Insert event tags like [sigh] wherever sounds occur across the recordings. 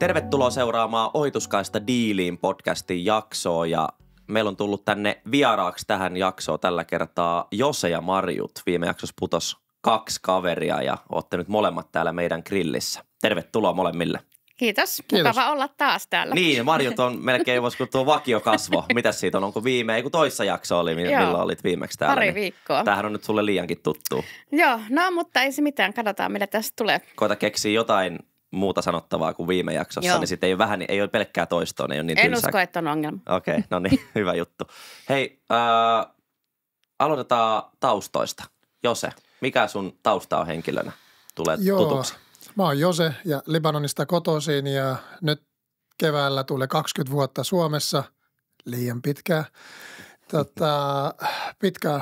Tervetuloa seuraamaan Ohituskaista diiliin podcastin jaksoa ja meillä on tullut tänne vieraaksi tähän jaksoon tällä kertaa Jose ja Marjut. Viime jaksossa putos kaksi kaveria ja olette nyt molemmat täällä meidän grillissä. Tervetuloa molemmille. Kiitos. Kiitos. Mukava olla taas täällä. Niin, Marjut on melkein, voisi tuo vakiokasvo. [laughs] Mitä siitä on? Onko viime, ei kun toissa jakso oli, milloin olit viimeksi täällä. Pari niin viikkoa. Niin tämähän on nyt sulle liiankin tuttu. Joo, no mutta ei se mitään. Katsotaan, mitä tästä tulee. Koita keksiä jotain muuta sanottavaa kuin viime jaksossa, Joo. niin sitten ei ole, vähän, ei ole pelkkää toistoa, niin ei ole niin En tylsää. usko, että on ongelma. Okei, okay, no niin, [laughs] hyvä juttu. Hei, äh, aloitetaan taustoista. Jose, mikä sun tausta on henkilönä? Tulee Joo. tutuksi. Mä oon Jose ja Libanonista kotoisin ja nyt keväällä tulee 20 vuotta Suomessa, liian pitkää. Tota, pitkä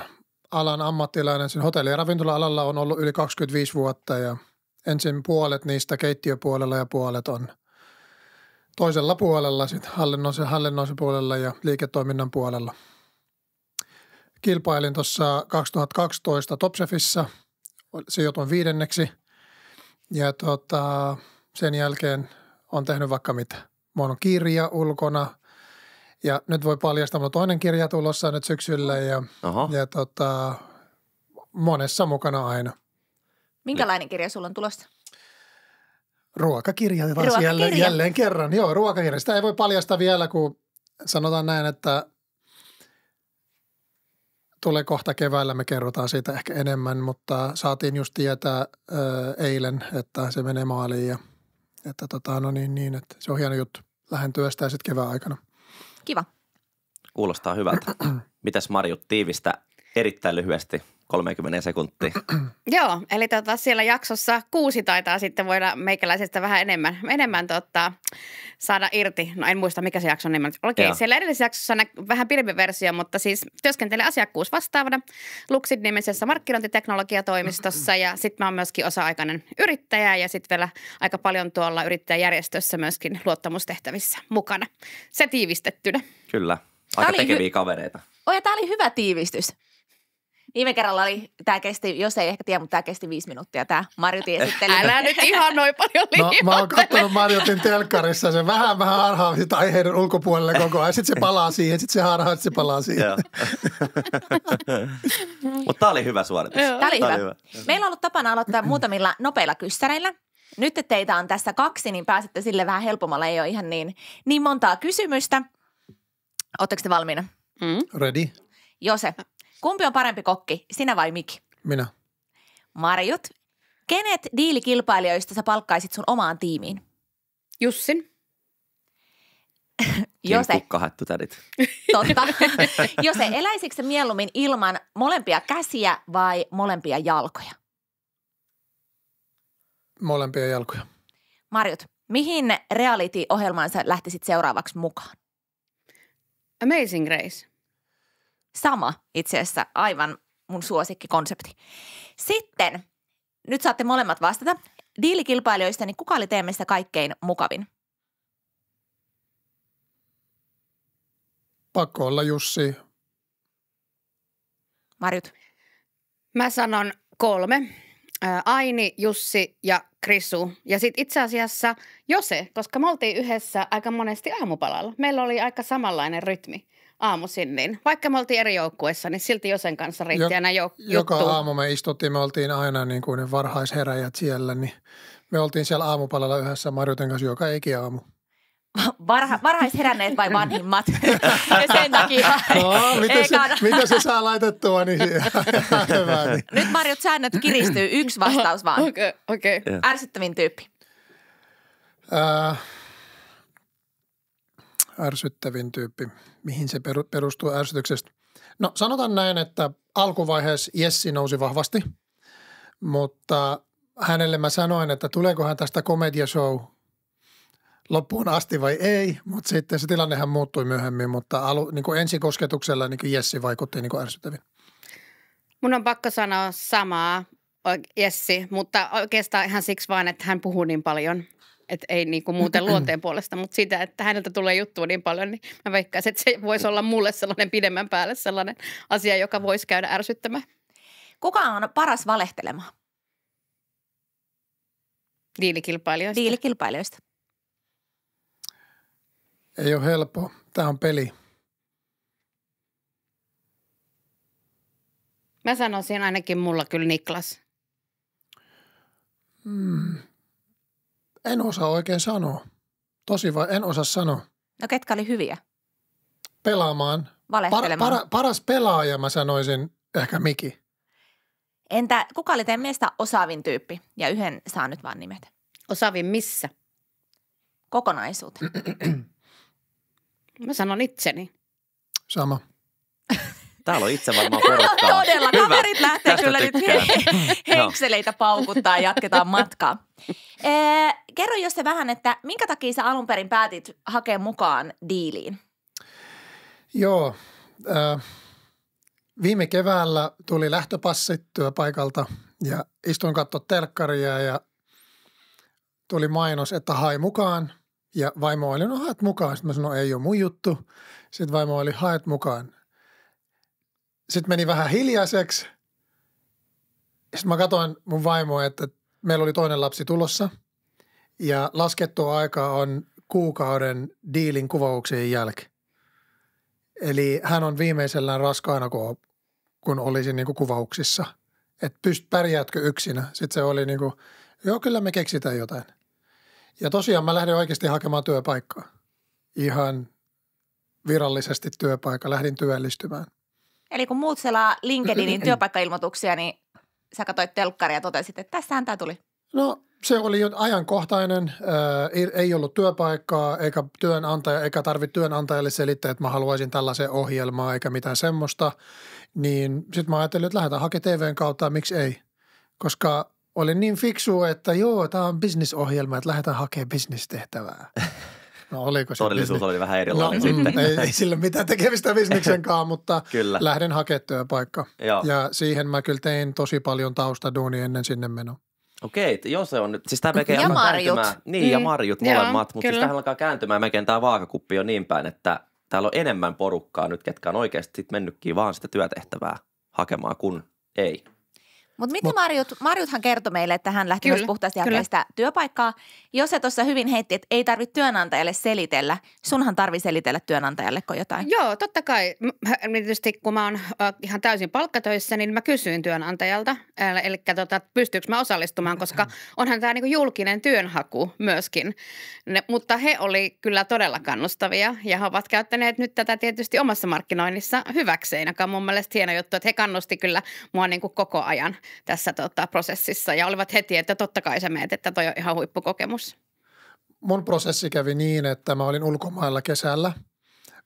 alan ammattilainen sen hotelli- ja ravintola-alalla on ollut yli 25 vuotta ja – ensin puolet niistä keittiöpuolella ja puolet on toisella puolella, sitten hallinnoisen, hallinnon puolella ja liiketoiminnan puolella. Kilpailin tuossa 2012 Topsefissa, sijoitun viidenneksi ja tota, sen jälkeen on tehnyt vaikka mitä. Mulla on kirja ulkona ja nyt voi paljastaa, mutta toinen kirja tulossa nyt syksyllä ja, ja tota, monessa mukana aina – Minkälainen niin. kirja sulla on tulossa? Ruokakirja, ruokakirja. Jälleen, jälleen kerran. Joo, ruokakirja. Sitä ei voi paljastaa vielä, kun sanotaan näin, että tulee kohta keväällä, me kerrotaan siitä ehkä enemmän, mutta saatiin just tietää ö, eilen, että se menee maaliin ja että tota, no niin, niin, että se on hieno juttu. Lähden työstää sitten kevään aikana. Kiva. Kuulostaa hyvältä. [clears throat] Mitäs Marjut tiivistä erittäin lyhyesti 30 sekuntia. [clears throat] Joo, eli tota, siellä jaksossa kuusi taitaa sitten voida meikäläisestä vähän enemmän, enemmän tota, saada irti. No en muista, mikä se jakso on nimeltä. Okei, okay, siellä edellisessä jaksossa on vähän pidempi versio, mutta siis työskentelee asiakkuus vastaavana Luxid-nimisessä markkinointiteknologiatoimistossa ja sitten mä oon myöskin osa-aikainen yrittäjä ja sitten vielä aika paljon tuolla yrittäjäjärjestössä myöskin luottamustehtävissä mukana. Se tiivistettynä. Kyllä, aika tekeviä hy- kavereita. Oja oh, tämä oli hyvä tiivistys. Viime kerralla oli, tämä kesti, jos ei ehkä tiedä, mutta tämä kesti viisi minuuttia tämä Marjutin esittely. Älä nyt ihan noin paljon liioittele. No, mä oon katsonut Marjutin telkkarissa, se vähän vähän harhaa sitä aiheiden ulkopuolelle koko ajan. Sitten se palaa siihen, sitten se harhaa, sitten se palaa siihen. [laughs] mutta tämä oli hyvä suoritus. Tämä oli, hyvä. hyvä. Meillä on ollut tapana aloittaa muutamilla nopeilla kyssäreillä. Nyt että teitä on tässä kaksi, niin pääsette sille vähän helpommalla. Ei ole ihan niin, niin montaa kysymystä. Oletteko te valmiina? Mm. Ready. Jose, Kumpi on parempi kokki, sinä vai Miki? Minä. Marjut, kenet diilikilpailijoista sä palkkaisit sun omaan tiimiin? Jussin. [laughs] Jose. Kukkahattu tädit. [laughs] Totta. [laughs] Jose, eläisikö se mieluummin ilman molempia käsiä vai molempia jalkoja? Molempia jalkoja. Marjut, mihin reality-ohjelmaan sä lähtisit seuraavaksi mukaan? Amazing Race sama itse asiassa aivan mun suosikkikonsepti. Sitten, nyt saatte molemmat vastata. Diilikilpailijoista, niin kuka oli teemistä kaikkein mukavin? Pakko olla Jussi. Marjut. Mä sanon kolme. Aini, Jussi ja Krisu. Ja sitten itse asiassa Jose, koska me oltiin yhdessä aika monesti aamupalalla. Meillä oli aika samanlainen rytmi aamuisin, niin vaikka me oltiin eri joukkueissa, niin silti Josen kanssa riitti aina jo, Joka juttu. aamu me istuttiin, me oltiin aina niin kuin ne varhaisheräjät siellä, niin me oltiin siellä aamupalalla yhdessä Marjuten kanssa joka eki aamu. Varha, varhaisheränneet vai vanhimmat? [laughs] ja sen takia. No, miten, se, mitä se saa laitettua? Niin, hyvä, niin. [laughs] Nyt Marjut säännöt kiristyy. Yksi vastaus vaan. [laughs] Okei. Okay, okay. Ärsyttävin tyyppi. Äh, ärsyttävin tyyppi, mihin se perustuu ärsytyksestä? No sanotaan näin, että alkuvaiheessa Jessi nousi vahvasti, mutta hänelle mä sanoin, että tuleeko hän tästä komediashow loppuun asti vai ei, mutta sitten se tilannehan muuttui myöhemmin, mutta alu, niin kuin ensikosketuksella niin kuin Jessi vaikutti niin kuin ärsyttävin. Mun on pakko sanoa samaa, Jessi, mutta oikeastaan ihan siksi vaan, että hän puhuu niin paljon – että ei niinku muuten [clears throat] luonteen puolesta, mutta sitä, että häneltä tulee juttua niin paljon, niin mä veikkaisin, että se voisi olla mulle sellainen pidemmän päälle sellainen asia, joka voisi käydä ärsyttämään. Kuka on paras valehtelemaan? Diilikilpailijoista. Diilikilpailijoista. Ei ole helppo. Tämä on peli. Mä sanoisin ainakin mulla kyllä Niklas. Mm, en osaa oikein sanoa. Tosi vai en osaa sanoa. No ketkä oli hyviä? Pelaamaan. Valehtelemaan. Par, para, paras pelaaja mä sanoisin ehkä Miki. Entä kuka oli teidän mielestä osaavin tyyppi? Ja yhden saa nyt vaan nimet. Osaavin missä? Kokonaisuuteen. [clears throat] mä sanon itseni. Sama. Täällä on itse varmaan porukkaa. [laughs] Todella, Hyvä. kaverit lähtee Tästä kyllä tykkään. nyt [laughs] henkseleitä paukuttaa ja jatketaan matkaa. Ee, kerro jos se vähän, että minkä takia sä alun perin päätit hakea mukaan diiliin? Joo, äh, viime keväällä tuli lähtöpassit työpaikalta ja istuin katsoa telkkaria ja tuli mainos, että hai mukaan. Ja vaimo oli, no haet mukaan. Sitten mä sanoin, ei ole mun juttu. Sitten vaimo oli, haet mukaan sitten meni vähän hiljaiseksi. Sitten mä katsoin mun vaimoa, että meillä oli toinen lapsi tulossa ja laskettu aika on kuukauden diilin kuvauksien jälkeen. Eli hän on viimeisellään raskaana, kun olisi niin kuvauksissa. Että pyst, pärjäätkö yksinä? Sitten se oli niin kuin, joo kyllä me keksitään jotain. Ja tosiaan mä lähdin oikeasti hakemaan työpaikkaa. Ihan virallisesti työpaikka. Lähdin työllistymään. Eli kun muut selaa LinkedInin [clears throat] työpaikkailmoituksia, niin sä katsoit telkkaria ja totesit, että tästähän tämä tuli. No se oli ajankohtainen, ei, ei ollut työpaikkaa eikä työnantaja, eikä tarvitse työnantajalle selittää, että mä haluaisin tällaisen ohjelmaa eikä mitään semmoista. Niin sitten mä ajattelin, että lähdetään hake TVn kautta, miksi ei. Koska olin niin fiksu, että joo, tämä on bisnisohjelma, että lähdetään hakemaan bisnistehtävää. [laughs] No oliko se Todellisuus bisne... oli vähän erilainen no, sitten. ei, mm, ei sillä mitään tekemistä bisneksen kanssa, mutta [laughs] kyllä. lähden hakemaan työpaikkaa. Ja siihen mä kyllä tein tosi paljon taustaduunia ennen sinne menoa. Okei, okay, joo se on nyt. Siis tämä ja marjut. Niin, mm. ja marjut molemmat, mutta siis tähän alkaa kääntymään melkein tämä vaakakuppi on niin päin, että täällä on enemmän porukkaa nyt, ketkä on oikeasti sit mennytkin vaan sitä työtehtävää hakemaan, kuin ei. Mutta miten Mut, Marjut, Marjuthan kertoi meille, että hän lähti kyllä, myös puhtaasti hakemaan sitä työpaikkaa. Jos se tuossa hyvin heitti, että ei tarvitse työnantajalle selitellä, sunhan tarvii selitellä työnantajalle jotain. Joo, totta kai. Tietysti kun mä oon ihan täysin palkkatöissä, niin mä kysyin työnantajalta, eli tota, pystyykö mä osallistumaan, mm-hmm. koska onhan tämä niinku julkinen työnhaku myöskin. Ne, mutta he oli kyllä todella kannustavia ja he ovat käyttäneet nyt tätä tietysti omassa markkinoinnissa hyväkseen, joka on mun mielestä hieno juttu, että he kannusti kyllä mua niinku koko ajan – tässä tota, prosessissa ja olivat heti, että totta kai sä meet, että toi on ihan huippukokemus. Mun prosessi kävi niin, että mä olin ulkomailla kesällä.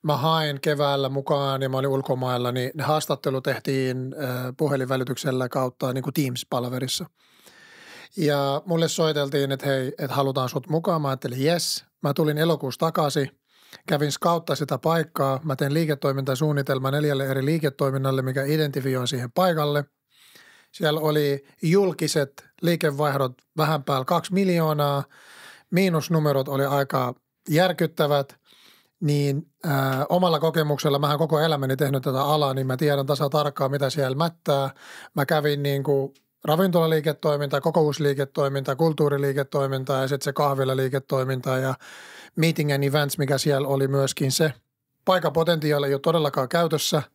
Mä hain keväällä mukaan ja mä olin ulkomailla, niin ne haastattelu tehtiin puhelinvälityksellä kautta niin kuin teams palaverissa Ja mulle soiteltiin, että hei, että halutaan sut mukaan. Mä ajattelin, yes. Mä tulin elokuussa takaisin – kävin skautta sitä paikkaa. Mä tein liiketoimintasuunnitelma neljälle eri liiketoiminnalle, mikä identifioin siihen paikalle – siellä oli julkiset liikevaihdot vähän päällä kaksi miljoonaa, miinusnumerot oli aika järkyttävät, niin ö, äh, omalla kokemuksella, mähän koko elämäni tehnyt tätä alaa, niin mä tiedän tasa tarkkaan, mitä siellä mättää. Mä kävin niin kuin ravintolaliiketoiminta, kokousliiketoiminta, kulttuuriliiketoiminta ja sitten se kahvilaliiketoiminta ja meeting and events, mikä siellä oli myöskin se. Paikapotentiaali ei ole todellakaan käytössä –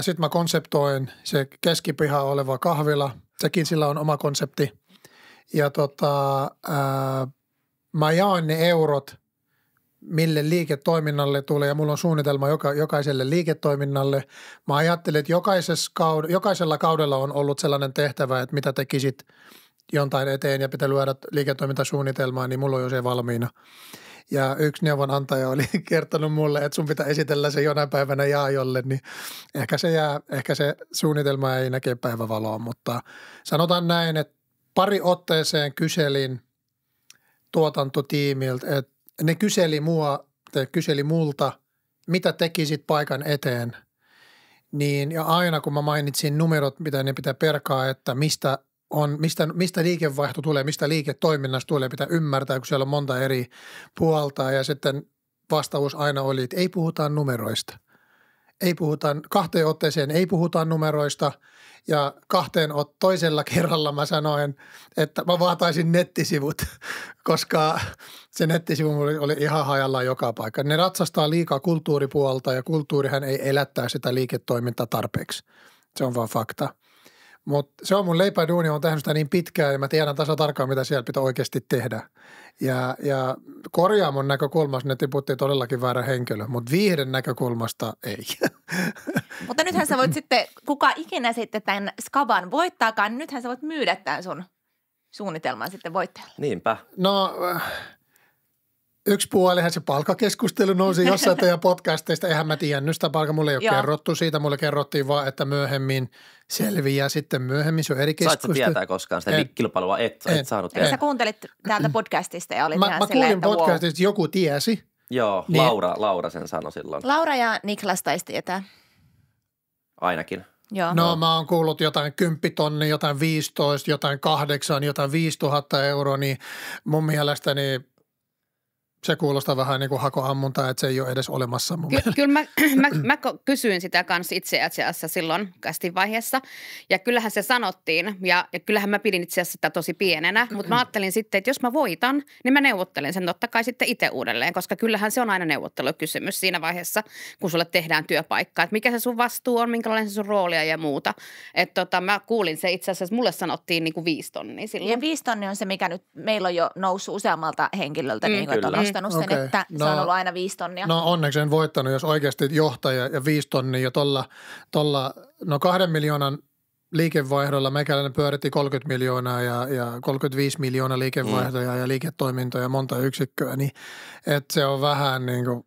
sitten mä konseptoin se keskipiha oleva kahvila. Sekin sillä on oma konsepti. Ja tota, ää, mä jaan ne eurot, mille liiketoiminnalle tulee ja mulla on suunnitelma joka, jokaiselle liiketoiminnalle. Mä ajattelin, että kaud- jokaisella kaudella on ollut sellainen tehtävä, että mitä tekisit jontain eteen ja pitää lyödä liiketoimintasuunnitelmaa, niin mulla on jo se valmiina ja yksi neuvonantaja oli [laughs] kertonut mulle, että sun pitää esitellä se jonain päivänä jaajolle, niin ehkä se, jää, ehkä se suunnitelma ei näkee päivävaloa, mutta sanotaan näin, että pari otteeseen kyselin tuotantotiimiltä, että ne kyseli mua, te kyseli multa, mitä tekisit paikan eteen – niin ja aina kun mä mainitsin numerot, mitä ne pitää perkaa, että mistä on, mistä, mistä liikevaihto tulee, mistä liiketoiminnasta tulee, pitää ymmärtää, kun siellä on monta eri puolta ja sitten vastaus aina oli, että ei puhuta numeroista. Ei puhuta, kahteen otteeseen ei puhuta numeroista ja kahteen ot, toisella [laughs] kerralla mä sanoin, että mä vaataisin nettisivut, [laughs] koska se nettisivu oli, oli ihan hajalla joka paikka. Ne ratsastaa liikaa kulttuuripuolta ja kulttuurihan ei elättää sitä liiketoimintaa tarpeeksi. Se on vaan fakta. Mutta se on mun leipäduuni, on tehnyt sitä niin pitkään ja niin mä tiedän tasa tarkkaan, mitä siellä pitää oikeasti tehdä. Ja, ja mun näkökulmasta ne tiputtiin todellakin väärä henkilö, mutta viihden näkökulmasta ei. [laughs] Mutta nythän sä voit sitten, kuka ikinä sitten tämän skaban voittaakaan, niin nythän sä voit myydä tämän sun suunnitelman sitten voittajalle. Niinpä. No yksi puoli, se palkakeskustelu nousi [laughs] jossain teidän podcasteista. Eihän mä tiennyt sitä palkaa, mulle ei ole Joo. kerrottu siitä. Mulle kerrottiin vaan, että myöhemmin selviää sitten myöhemmin. Se on eri keskustelu. Saitko tietää koskaan sitä en, kilpailua? Et, et, et saanut. tietää. Sä kuuntelit täältä podcastista ja olit mä, ihan Mä silleen, että podcastista, wow. joku tiesi. Joo, niin. Laura, Laura sen sanoi silloin. Laura ja Niklas taisi tietää. Ainakin. Joo. No mä oon kuullut jotain 10 tonni, jotain 15, jotain 8, jotain 5000 euroa, niin mun mielestäni se kuulostaa vähän niin kuin hakoammuntaa, että se ei ole edes olemassa mun Ky- Kyllä mä, [clears throat] mä, mä kysyin sitä kanssa itse asiassa silloin kästin vaiheessa ja kyllähän se sanottiin ja, ja kyllähän mä pidin itse asiassa sitä tosi pienenä, mutta mä ajattelin sitten, että jos mä voitan, niin mä neuvottelen sen totta kai sitten itse uudelleen, koska kyllähän se on aina neuvottelukysymys siinä vaiheessa, kun sulle tehdään työpaikka, että mikä se sun vastuu on, minkälainen se sun roolia ja muuta. Että tota, mä kuulin se itse asiassa, mulle sanottiin niin kuin viisi tonnia silloin. Ja viisi tonnia on se, mikä nyt meillä on jo noussut useammalta henkilöltä mm, niin kuin voittanut sen, okay. että no, se on no, ollut aina viisi tonnia. No onneksi en voittanut, jos oikeasti johtaja ja viisi tonnia ja tolla, tolla no kahden miljoonan liikevaihdolla mekäläinen pyöritti 30 miljoonaa ja, ja 35 miljoonaa liikevaihtoja mm. ja liiketoimintoja monta yksikköä, niin et se on vähän niin kuin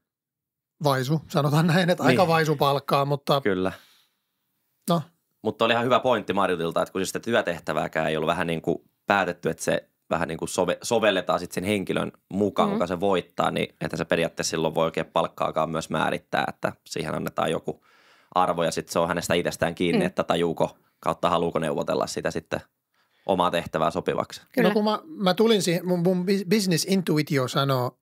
vaisu, sanotaan näin, että niin. aika vaisu palkkaa, mutta Kyllä. No. Mutta oli ihan hyvä pointti Marjutilta, että kun siis sitä työtehtävääkään ei ollut vähän niin kuin päätetty, että se vähän niin kuin sove, sovelletaan sitten sen henkilön mukaan, mm. kuka se voittaa, niin että se periaatteessa silloin voi oikein palkkaakaan myös määrittää, että siihen annetaan joku arvo ja sitten se on hänestä itsestään kiinni, mm. että tajuuko kautta haluuko neuvotella sitä sitten omaa tehtävää sopivaksi. Kyllä. No kun mä, mä tulin siihen, mun, mun business intuitio sanoo,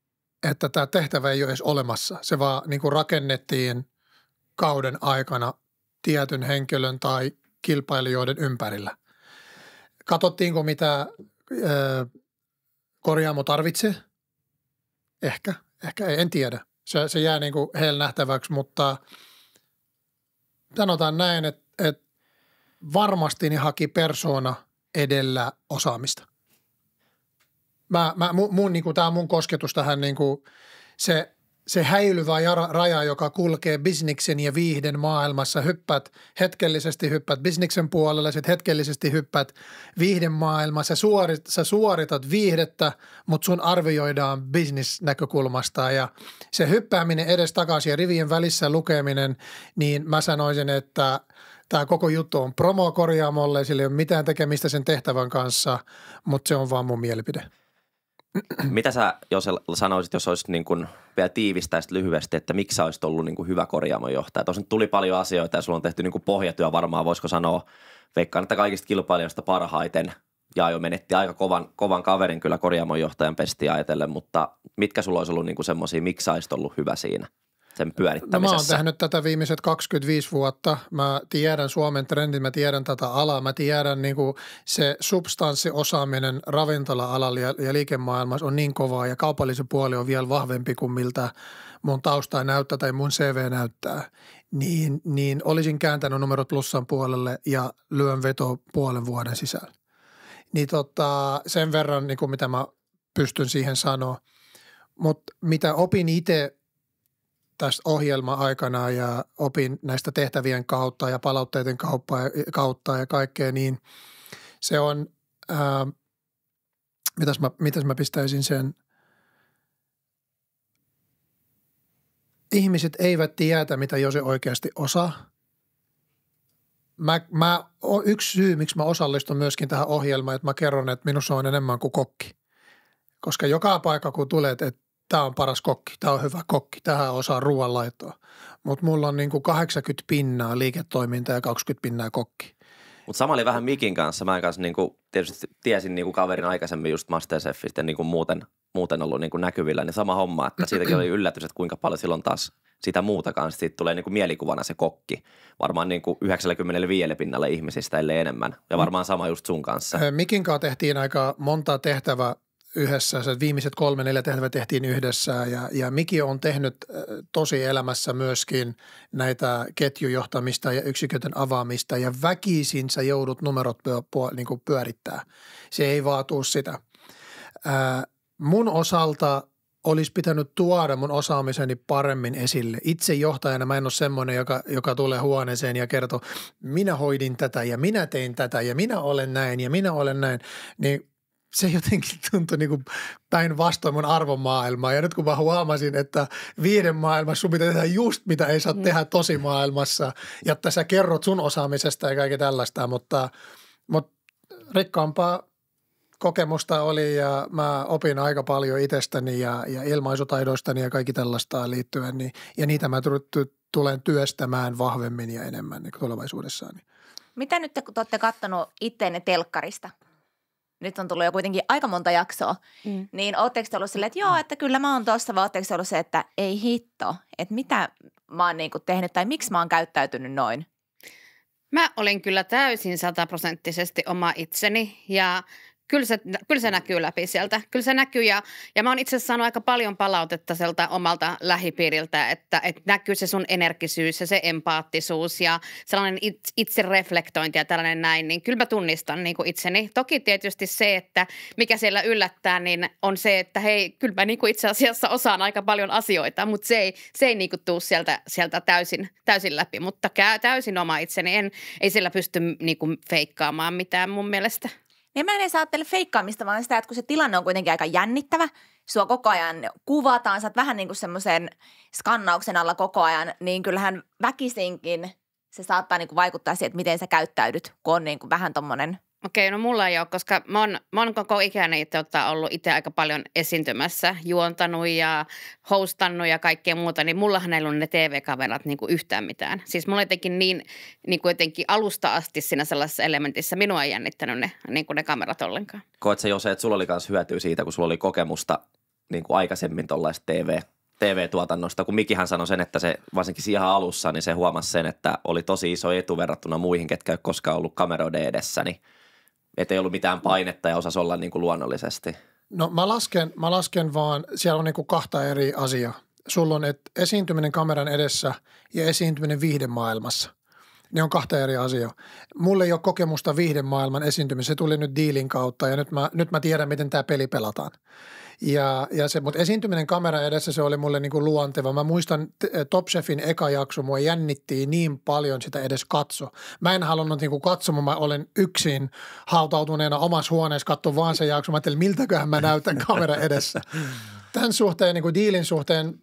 että tämä tehtävä ei ole edes olemassa. Se vaan niin kuin rakennettiin kauden aikana tietyn henkilön tai kilpailijoiden ympärillä. Katsottiinko mitä korjaamo tarvitsee. Ehkä, ehkä ei, en tiedä. Se, se jää niin kuin heille nähtäväksi, mutta sanotaan näin, että, että varmasti ne haki persoona edellä osaamista. Mä, mä, mun, mun niin kuin, tämä on mun kosketus tähän niin kuin, se se häilyvä raja, joka kulkee bisniksen ja viihden maailmassa. Hyppäät hetkellisesti, hyppäät bisniksen puolelle, sitten hetkellisesti hyppäät viihden maailmassa. Sä, suorit, sä suoritat viihdettä, mutta sun arvioidaan bisnisnäkökulmasta. Ja se hyppääminen edes takaisin ja rivien välissä lukeminen, niin mä sanoisin, että tämä koko juttu on promokorjaamolle. Sillä ei ole mitään tekemistä sen tehtävän kanssa, mutta se on vaan mun mielipide. Mitä sä, jos sanoisit, jos olisit niin kuin, vielä tiivistäisit lyhyesti, että miksi sä olisit ollut niin kuin hyvä korjaamojohtaja? Tuossa nyt tuli paljon asioita ja sulla on tehty niin kuin pohjatyö varmaan, voisiko sanoa, veikkaan, että kaikista kilpailijoista parhaiten. Ja jo menetti aika kovan, kovan kaverin kyllä korjaamojohtajan pestiä ajatellen, mutta mitkä sulla olisi ollut niin semmoisia, miksi sä ollut hyvä siinä? sen pyörittämisessä? No mä oon tehnyt tätä viimeiset 25 vuotta. Mä tiedän Suomen trendin, mä tiedän tätä alaa, mä tiedän niin kuin se substanssiosaaminen ravintola-alalla ja, ja liikemaailmassa on niin kovaa ja kaupallisen puoli on vielä vahvempi kuin miltä mun tausta näyttää tai mun CV näyttää. Niin, niin olisin kääntänyt numerot plussan puolelle ja lyön veto puolen vuoden sisällä. Niin tota, sen verran, niin kuin mitä mä pystyn siihen sanoa. Mutta mitä opin itse tässä ohjelma-aikana ja opin näistä tehtävien kautta ja palautteiden kautta ja kaikkea, niin se on, ää, ähm, mitäs, mä, mitäs mä pistäisin sen, ihmiset eivät tiedä, mitä jos oikeasti osaa. Mä, mä, yksi syy, miksi mä osallistun myöskin tähän ohjelmaan, että mä kerron, että minussa on enemmän kuin kokki. Koska joka paikka, kun tulet, että tämä on paras kokki, tämä on hyvä kokki, tähän osaa ruoanlaitoa. Mutta mulla on niinku 80 pinnaa liiketoiminta ja 20 pinnaa kokki. Mutta sama oli vähän Mikin kanssa. Mä en kanssa niinku, tietysti tiesin niinku kaverin aikaisemmin just Masterchefistä niinku muuten, muuten ollut niinku näkyvillä, niin sama homma, että [clears throat] siitäkin oli yllätys, että kuinka paljon silloin taas sitä muutakaan. Siitä tulee niinku mielikuvana se kokki. Varmaan niinku 95 pinnalle ihmisistä, ellei enemmän. Ja mm. varmaan sama just sun kanssa. Mikin kanssa tehtiin aika monta tehtävää yhdessä. Se viimeiset kolme, neljä tehtävää tehtiin yhdessä ja, ja Miki on tehnyt äh, tosi elämässä myöskin näitä ketjujohtamista ja yksiköiden avaamista ja väkisin sä joudut numerot pyö, puö, niin kuin pyörittää. Se ei vaatuu sitä. Ää, äh, mun osalta olisi pitänyt tuoda mun osaamiseni paremmin esille. Itse johtajana mä en ole semmoinen, joka, joka tulee huoneeseen ja kertoo, minä hoidin tätä ja minä tein tätä ja minä olen näin ja minä olen näin. Niin se jotenkin tuntui niin päinvastoin mun arvomaailmaa. Ja nyt kun mä huomasin, että viiden maailmassa sun pitää tehdä just mitä ei saa mm. tehdä tosi maailmassa. Ja tässä kerrot sun osaamisesta ja kaikkea tällaista, mutta, mutta rikkaampaa kokemusta oli ja mä opin aika paljon itsestäni ja, ja ilmaisutaidoistani ja kaikki tällaista liittyen. Niin, ja niitä mä tulen työstämään vahvemmin ja enemmän niin tulevaisuudessaan. Niin. Mitä nyt te, kun te olette katsonut itseänne telkkarista – nyt on tullut jo kuitenkin aika monta jaksoa, mm. niin ootteko te ollut silleen, että joo, mm. että kyllä mä oon tuossa, vai ootteko ollut se, että ei hitto, että mitä mä oon niinku tehnyt tai miksi mä oon käyttäytynyt noin? Mä olin kyllä täysin sataprosenttisesti oma itseni ja – Kyllä se, kyllä se näkyy läpi sieltä. Kyllä se näkyy ja, ja mä oon itse asiassa saanut aika paljon palautetta sieltä omalta lähipiiriltä, että, että näkyy se sun energisyys ja se empaattisuus ja sellainen itsereflektointi ja tällainen näin, niin kyllä mä tunnistan niin kuin itseni. Toki tietysti se, että mikä siellä yllättää, niin on se, että hei, kyllä mä niin kuin itse asiassa osaan aika paljon asioita, mutta se ei, se ei niin kuin tuu sieltä, sieltä täysin, täysin läpi, mutta käy täysin oma itseni. En, ei sillä pysty niin kuin feikkaamaan mitään mun mielestä. Ja niin mä en edes ajattele feikkaamista, vaan sitä, että kun se tilanne on kuitenkin aika jännittävä, sua koko ajan kuvataan, sä oot vähän niin kuin semmoisen skannauksen alla koko ajan, niin kyllähän väkisinkin se saattaa niin kuin vaikuttaa siihen, että miten sä käyttäydyt, kun on niin kuin vähän tommonen Okei, no mulla ei ole, koska mä oon, mä oon koko ikäni tota, ollut itse aika paljon esiintymässä, juontanut ja hostannut ja kaikkea muuta, niin mullahan ei ollut ne TV-kamerat niin kuin yhtään mitään. Siis mulla jotenkin niin, niin kuin jotenkin alusta asti siinä sellaisessa elementissä minua ei jännittänyt ne, niin kuin ne kamerat ollenkaan. Koet jo se, että sulla oli myös hyötyä siitä, kun sulla oli kokemusta niin kuin aikaisemmin tuollaista TV, TV-tuotannosta, kun Mikihän sanoi sen, että se varsinkin siihen alussa, niin se huomasi sen, että oli tosi iso etu verrattuna muihin, ketkä ei koskaan ollut kameroiden edessä, niin – että ei ollut mitään painetta ja osasi olla niin kuin luonnollisesti. No mä lasken, mä lasken vaan, siellä on niin kuin kahta eri asiaa. Sulla on et esiintyminen kameran edessä ja esiintyminen viihdemaailmassa. Ne on kahta eri asiaa. Mulle ei ole kokemusta viihdemaailman esiintymisestä. Se tuli nyt diilin kautta ja nyt mä, nyt mä tiedän, miten tämä peli pelataan. Ja, ja se, mutta esiintyminen kamera edessä se oli mulle niinku luonteva. Mä muistan eh, Top Chefin eka jakso, mua jännittiin niin paljon sitä edes katso. Mä en halunnut niinku katsoa, mä olen yksin hautautuneena omassa huoneessa, katso vaan se jakso. Mä ajattelin, miltäköhän mä näytän kamera edessä. [laughs] Tämän suhteen, niin kuin diilin suhteen,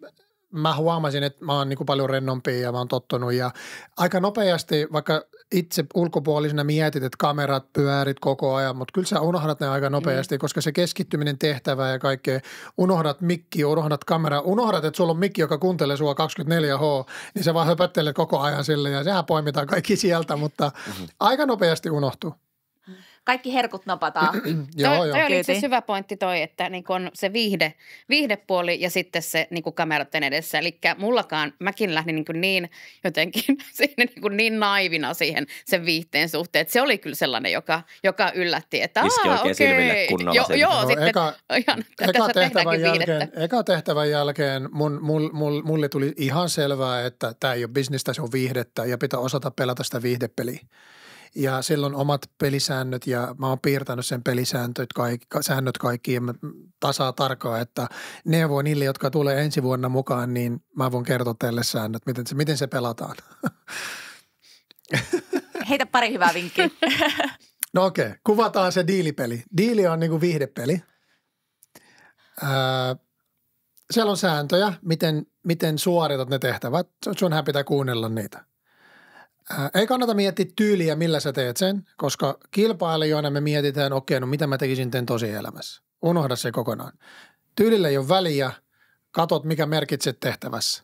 mä huomasin, että mä oon niin kuin paljon rennompi ja mä oon tottunut ja aika nopeasti, vaikka itse ulkopuolisena mietit, että kamerat pyörit koko ajan, mutta kyllä sä unohdat ne aika nopeasti, mm. koska se keskittyminen tehtävää ja kaikkea, unohdat mikki, unohdat kamera, unohdat, että sulla on mikki, joka kuuntelee sua 24H, niin se vaan höpöttelee koko ajan sille ja sehän poimitaan kaikki sieltä, mutta mm-hmm. aika nopeasti unohtuu kaikki herkut napataan. [clears throat] joo, toi, joo. toi oli hyvä pointti toi, että niin on se viihde, viihdepuoli ja sitten se niin kuin edessä. Eli mullakaan, mäkin lähdin niin, niin jotenkin [laughs] siinä niin, niin naivina siihen sen viihteen suhteen. Että se oli kyllä sellainen, joka, joka yllätti, että aah, okei. Okay. silmille Jo, joo, no, sitten eka, [laughs] ihan, eka tehtävän jälkeen, eka tehtävän jälkeen mun, mul, mul, mulle tuli ihan selvää, että tämä ei ole bisnestä, se on viihdettä ja pitää osata pelata sitä viihdepeliä ja sillä on omat pelisäännöt ja mä oon piirtänyt sen pelisääntöt kaikki, säännöt kaikki ja mä tasaa tarkkaan, että neuvo niille, jotka tulee ensi vuonna mukaan, niin mä voin kertoa teille säännöt, miten se, miten se pelataan. [laughs] Heitä pari hyvää vinkkiä. no okei, okay. kuvataan se diilipeli. Diili on niinku viihdepeli. Öö, siellä on sääntöjä, miten, miten suoritat ne tehtävät. Sunhän pitää kuunnella niitä. Äh, ei kannata miettiä tyyliä, millä sä teet sen, koska kilpailijoina me mietitään, okei, okay, no mitä mä tekisin tämän tosielämässä. Unohda se kokonaan. Tyylillä ei ole väliä, katot mikä merkitset tehtävässä.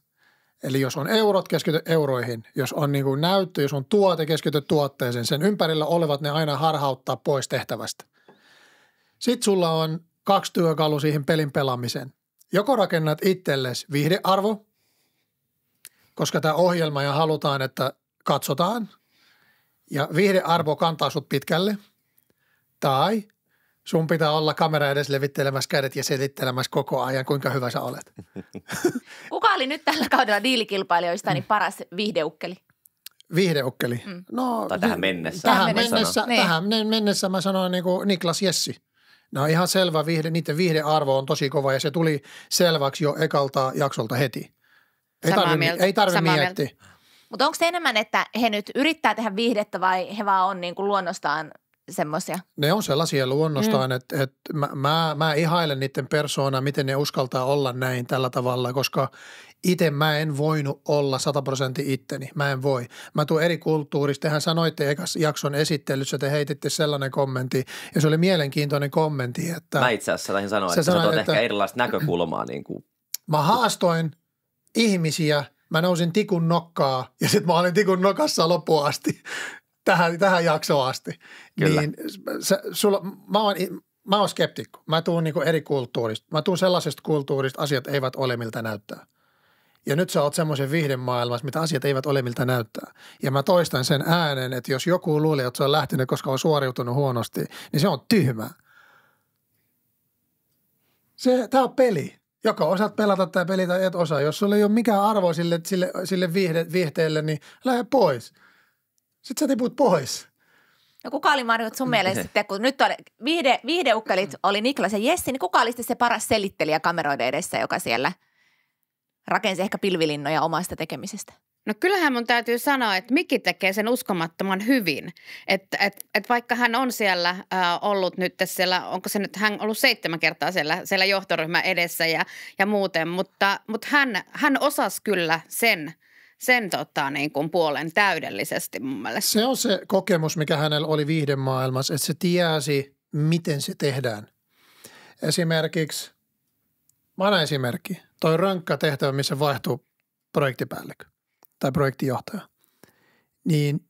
Eli jos on eurot, keskity euroihin. Jos on niin kuin näyttö, jos on tuote, keskity tuotteeseen. Sen ympärillä olevat ne aina harhauttaa pois tehtävästä. Sitten sulla on kaksi työkalu siihen pelin pelaamiseen. Joko rakennat itsellesi viihdearvo, koska tämä ohjelma ja halutaan, että katsotaan ja viihdearvo kantaa sut pitkälle tai sun pitää olla kamera edes levittelemässä kädet ja selittelemässä koko ajan, kuinka hyvä sä olet. [laughs] Kuka oli nyt tällä kaudella diilikilpailijoista niin paras viihdeukkeli? Viihdeukkeli? Mm. No, tai tähän mennessä. Tähän mennessä, niin. tähän mennessä mä sanoin niin kuin Niklas Jessi. Nämä no, on ihan selvä viihde, niiden viihdearvo on tosi kova ja se tuli selväksi jo ekalta jaksolta heti. Ei tarvitse tarvi, tarvi miettiä. Mieltä. Mutta onko se enemmän, että he nyt yrittää tehdä viihdettä vai he vaan on niin kuin luonnostaan semmoisia? Ne on sellaisia luonnostaan, mm. että et mä, mä, mä ihailen niiden persoonaa, miten ne uskaltaa olla näin tällä tavalla, koska itse mä en voinut olla 100 prosentti itteni. Mä en voi. Mä tuun eri kulttuurista. Tehän sanoitte ekas jakson esittelyssä, te heititte sellainen kommentti, ja se oli mielenkiintoinen kommentti, että... Mä itse asiassa lähdin sanoa, että sä sanoit, että... ehkä erilaista näkökulmaa. Niin kuin... Mä haastoin ihmisiä – Mä nousin tikun nokkaa ja sitten mä olin tikun nokassa loppuun asti, tähän, tähän jaksoon asti. Kyllä. Niin sä, sulla, mä oon, mä oon skeptikko. Mä tuun niinku eri kulttuurista. Mä tuun sellaisesta kulttuurista, asiat eivät ole miltä näyttää. Ja nyt sä oot semmoisen vihden maailmassa, mitä asiat eivät ole miltä näyttää. Ja mä toistan sen äänen, että jos joku luuli, että se on lähtenyt, koska on suoriutunut huonosti, niin se on tyhmää. Se, tää on peli joko osaat pelata tämä peli tai et osaa. Jos sulla ei ole mikään arvo sille, sille, sille viihde, viihteelle, niin lähde pois. Sitten sä tiput pois. No kuka oli Marjut sun mielestä [laughs] sitten, kun nyt oli, viihde, viihdeukkelit oli Niklas ja Jessi, niin kuka oli sitten se paras selittelijä kameroiden edessä, joka siellä rakensi ehkä pilvilinnoja omasta tekemisestä? No kyllähän mun täytyy sanoa, että Miki tekee sen uskomattoman hyvin. Että et, et vaikka hän on siellä ä, ollut nyt siellä, onko se nyt, hän ollut seitsemän kertaa siellä, siellä johtoryhmän edessä ja, ja muuten, mutta, mutta hän, hän osasi kyllä sen – sen tota, niin kuin puolen täydellisesti mun mielestä. Se on se kokemus, mikä hänellä oli viiden maailmassa, että se tiesi, miten se tehdään. Esimerkiksi, mä esimerkki, toi rankka tehtävä, missä vaihtuu projektipäällikkö tai projektijohtaja, niin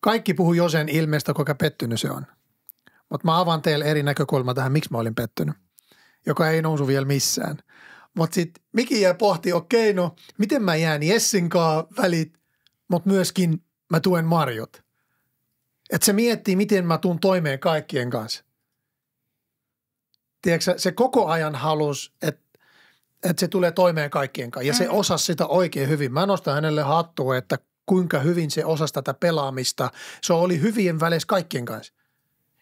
kaikki puhuu Josen ilmeestä, kuinka pettynyt se on. Mutta mä avaan teille eri näkökulma tähän, miksi mä olin pettynyt, joka ei nousu vielä missään. Mutta sitten Miki jää pohti, okei, okay, no miten mä jään Jessin välit, mutta myöskin mä tuen Marjot. Että se miettii, miten mä tuun toimeen kaikkien kanssa. Tiedätkö, se koko ajan halus, että että se tulee toimeen kaikkien kanssa ja mm se osa sitä oikein hyvin. Mä nostan hänelle hattua, että kuinka hyvin se osasi tätä pelaamista. Se oli hyvien väleissä kaikkien kanssa.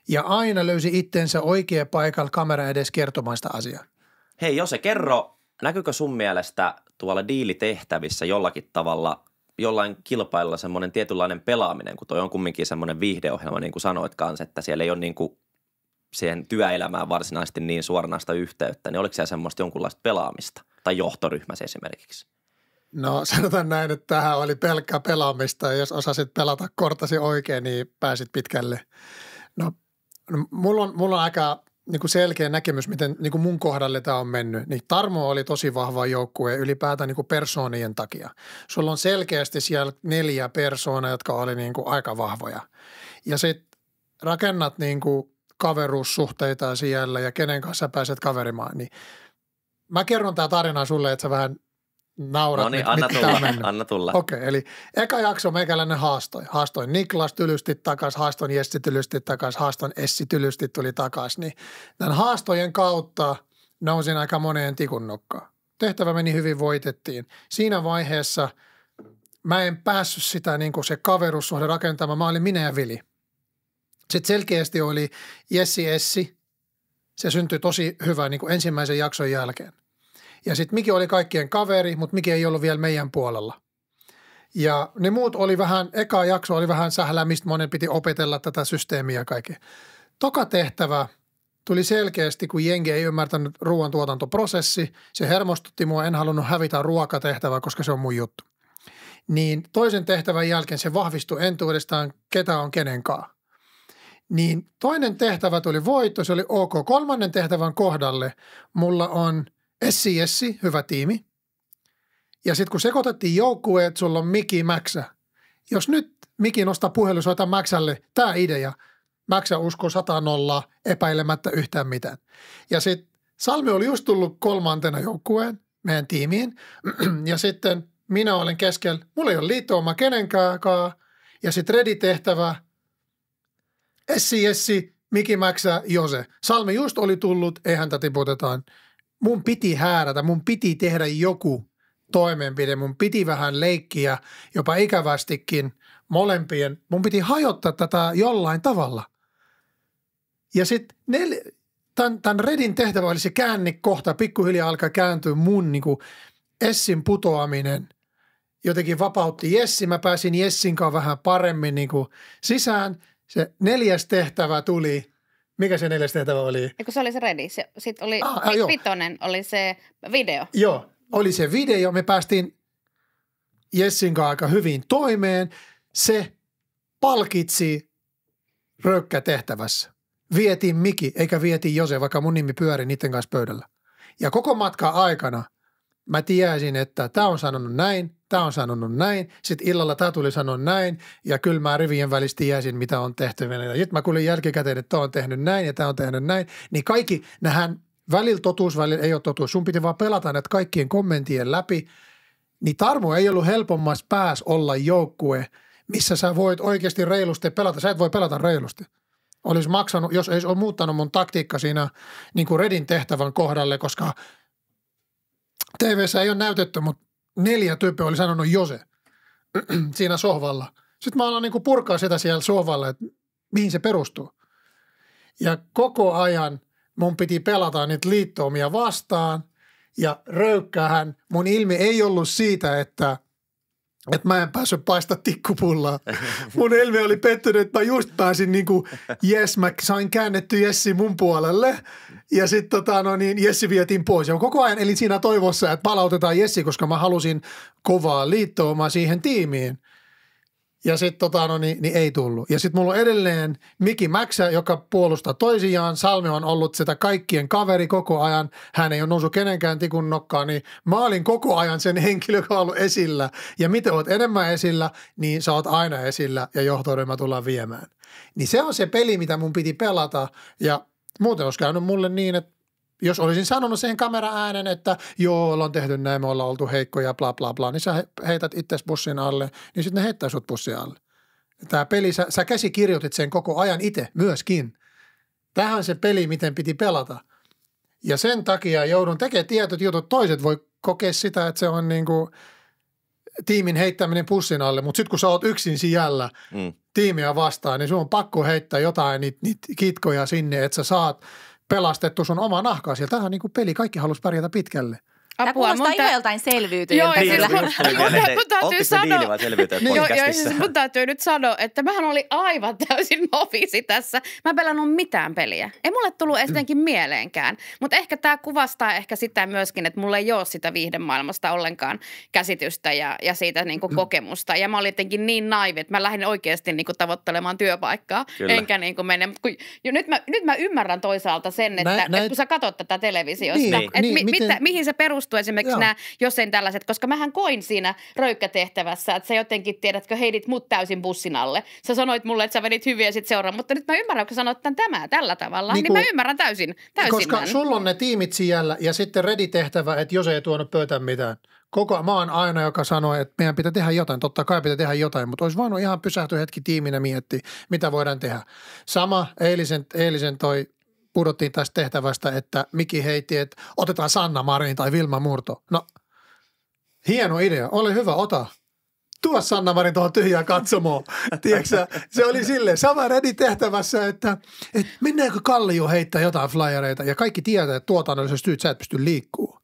Ja aina löysi itsensä oikea paikalla kamera edes kertomaan sitä asiaa. Hei Jose, kerro, näkyykö sun mielestä tuolla diilitehtävissä jollakin tavalla jollain kilpailla semmoinen tietynlainen pelaaminen, kun toi on kumminkin semmoinen viihdeohjelma, niin kuin sanoit kanssa, että siellä ei ole niin kuin siihen työelämään varsinaisesti niin suoranaista yhteyttä, niin oliko siellä semmoista jonkunlaista pelaamista tai johtoryhmässä esimerkiksi? No sanotaan näin, että tähän oli pelkkää pelaamista ja jos osasit pelata kortasi oikein, niin pääsit pitkälle. No, no mulla, on, mulla on aika niin kuin selkeä näkemys, miten niin kuin mun kohdalle tämä on mennyt. Niin Tarmo oli tosi vahva joukkue ylipäätään niin kuin persoonien takia. Sulla on selkeästi siellä neljä persoonaa, jotka oli niin kuin aika vahvoja. Ja sitten rakennat niin kuin – kaveruussuhteita siellä ja kenen kanssa pääset kaverimaan, niin mä kerron tää tarina sulle, että sä vähän naurat. No niin, anna, tulla, anna tulla. Okei, okay, eli eka jakso meikäläinen haastoi. Haastoin Niklas tylysti takas, haastoin Jessi tylysti takas, haastoin Essi tylysti tuli takas. Niin tämän haastojen kautta nousin aika moneen tikun nokkaan. Tehtävä meni hyvin, voitettiin. Siinä vaiheessa mä en päässyt sitä niin kuin se kaverussuhde rakentamaan. Mä olin minä ja Vili. Sitten selkeästi oli Jessi Essi. Se syntyi tosi hyvä niin kuin ensimmäisen jakson jälkeen. Ja sitten Miki oli kaikkien kaveri, mutta Miki ei ollut vielä meidän puolella. Ja ne muut oli vähän, eka jakso oli vähän sählä, mistä monen piti opetella tätä systeemiä kaikkea. Toka tehtävä tuli selkeästi, kun jengi ei ymmärtänyt ruoantuotantoprosessi. Se hermostutti mua, en halunnut hävitä ruokatehtävää, koska se on mun juttu. Niin toisen tehtävän jälkeen se vahvistui entuudestaan, ketä on kenenkaan. Niin toinen tehtävä tuli voitto, se oli ok. Kolmannen tehtävän kohdalle mulla on SCS hyvä tiimi. Ja sitten kun sekoitettiin joukkueet, sulla on Miki Mäksä. Jos nyt Miki nostaa puhelu, soita Mäksälle, tämä idea. Mäksä usko 100 nollaa epäilemättä yhtään mitään. Ja sitten Salmi oli just tullut kolmantena joukkueen meidän tiimiin. [clears throat] Ja sitten minä olen keskellä, mulla ei ole liittouma kenenkäänkaan. Ja sitten Redi tehtävä. Essi Essi, Miki Mäksä, Jose. Salmi just oli tullut, ei häntä tiputetaan. Mun piti häärätä, mun piti tehdä joku toimenpide, mun piti vähän leikkiä, jopa ikävästikin molempien. Mun piti hajottaa tätä jollain tavalla. Ja sitten nel- tämän, tämän Redin tehtävä oli se kohta, pikkuhiljaa alkaa kääntyä mun niin kuin Essin putoaminen – jotenkin vapautti Jessi. Mä pääsin Jessin kanssa vähän paremmin niin kuin sisään se neljäs tehtävä tuli – mikä se neljäs tehtävä oli? Eikö se oli se Redis. sitten oli ah, ah, Pitonen, oli se video. Joo, oli se video. Me päästiin Jessin kanssa aika hyvin toimeen. Se palkitsi röykkä tehtävässä. Vietiin Miki, eikä vietiin Jose, vaikka mun nimi pyöri niiden kanssa pöydällä. Ja koko matkan aikana – mä tiesin, että tämä on sanonut näin, tämä on sanonut näin, sitten illalla tämä tuli sanoa näin, ja kyllä mä rivien välissä tiesin, mitä on tehty. sitten mä kuulin jälkikäteen, että tämä on tehnyt näin ja tämä on tehnyt näin. Niin kaikki, nähän välillä totuus, välillä ei ole totuus. Sun piti vaan pelata näitä kaikkien kommenttien läpi. Niin Tarmo ei ollut helpommassa pääs olla joukkue, missä sä voit oikeasti reilusti pelata. Sä et voi pelata reilusti olisi maksanut, jos ei olisi muuttanut mun taktiikka siinä niin kuin Redin tehtävän kohdalle, koska TVssä ei ole näytetty, mutta neljä tyyppiä oli sanonut Jose [clears throat] siinä sohvalla. Sitten mä aloin niin purkaa sitä siellä sohvalla, että mihin se perustuu. Ja koko ajan mun piti pelata niitä liittoomia vastaan ja röykkähän. Mun ilmi ei ollut siitä, että – että mä en päässyt paista tikkupullaa. [laughs] Mun ilmi oli pettynyt, että mä just pääsin kuin, niinku, yes, mä sain käännetty Jessi mun puolelle. Ja sitten tota, no niin, Jessi vietiin pois. Ja koko ajan eli siinä toivossa, että palautetaan Jessi, koska mä halusin kovaa liittoumaa siihen tiimiin. Ja sitten tota, no niin, niin, ei tullut. Ja sitten mulla on edelleen Miki Mäksä, joka puolustaa toisiaan. Salmi on ollut sitä kaikkien kaveri koko ajan. Hän ei ole noussut kenenkään tikun nokkaan, niin mä olin koko ajan sen henkilö, joka on ollut esillä. Ja mitä oot enemmän esillä, niin sä oot aina esillä ja johtoryhmä tullaan viemään. Niin se on se peli, mitä mun piti pelata ja Muuten olisi käynyt mulle niin, että jos olisin sanonut siihen kameraäänen, että joo, ollaan tehty näin, me ollaan oltu heikkoja, bla bla bla, niin sä heität itse bussin alle, niin sitten ne heittää sut bussin alle. Tämä peli, sä, sä käsikirjoitit sen koko ajan itse myöskin. Tähän se peli, miten piti pelata. Ja sen takia joudun tekemään tietyt jutut. Toiset voi kokea sitä, että se on niin kuin – tiimin heittäminen pussin alle, mutta sitten kun sä oot yksin siellä mm. tiimiä vastaan, niin sun on pakko heittää jotain niitä niit kitkoja sinne, että sä saat pelastettu sun oma nahkaasi. ja Tämähän on niin kuin peli, kaikki halus pärjätä pitkälle. Apua, Tämä kuulostaa mun ta... joltain selviytyjiltä. Joo, sillä... Siis mun täytyy sanoa... Joo, siis mun täytyy nyt sanoa, että mähän oli aivan täysin [laughs] noviisi tässä. Mä en pelannut mitään peliä. Ei mulle tullut etenkin mieleenkään. Mutta ehkä tämä kuvastaa ehkä sitä myöskin, että mulla ei ole sitä viihdemaailmasta ollenkaan käsitystä ja, ja siitä niinku mm. kokemusta. Ja mä olin jotenkin niin naivi, että mä lähdin oikeasti niinku tavoittelemaan työpaikkaa. Kyllä. Enkä niinku mene. Mut kun, jo, nyt, mä, nyt mä ymmärrän toisaalta sen, että, näin, näin... että kun sä katsot tätä televisiota, niin, että niin, mi, niin, miten... mitä, mihin se perustuu istu esimerkiksi Joo. nämä, jos en tällaiset, koska mähän koin siinä röykkätehtävässä, että sä jotenkin tiedätkö, heidit mut täysin bussin alle. Sä sanoit mulle, että sä vedit hyvin ja sit seuraa, mutta nyt mä ymmärrän, kun sanoit tämän tämä tällä tavalla, niin, kun, niinku mä ymmärrän täysin. täysin koska tämän. sulla on ne tiimit siellä ja sitten reditehtävä, että jos ei tuonut pöytään mitään. Koko maan aina, joka sanoi, että meidän pitää tehdä jotain. Totta kai pitää tehdä jotain, mutta olisi voinut ihan pysähtyä hetki tiiminä miettiä, mitä voidaan tehdä. Sama eilisen, eilisen toi pudottiin tästä tehtävästä, että Miki heitti, että otetaan Sanna Marin tai Vilma Murto. No, hieno idea. Ole hyvä, ota tuo Sanna Marin tuohon tyhjään katsomoon. [laughs] Tiedätkö, se oli sille sama redi tehtävässä, että, että mennäänkö Kallio heittää jotain flyereita ja kaikki tietää, että tuotannollisesti syyt sä et pysty liikkuu.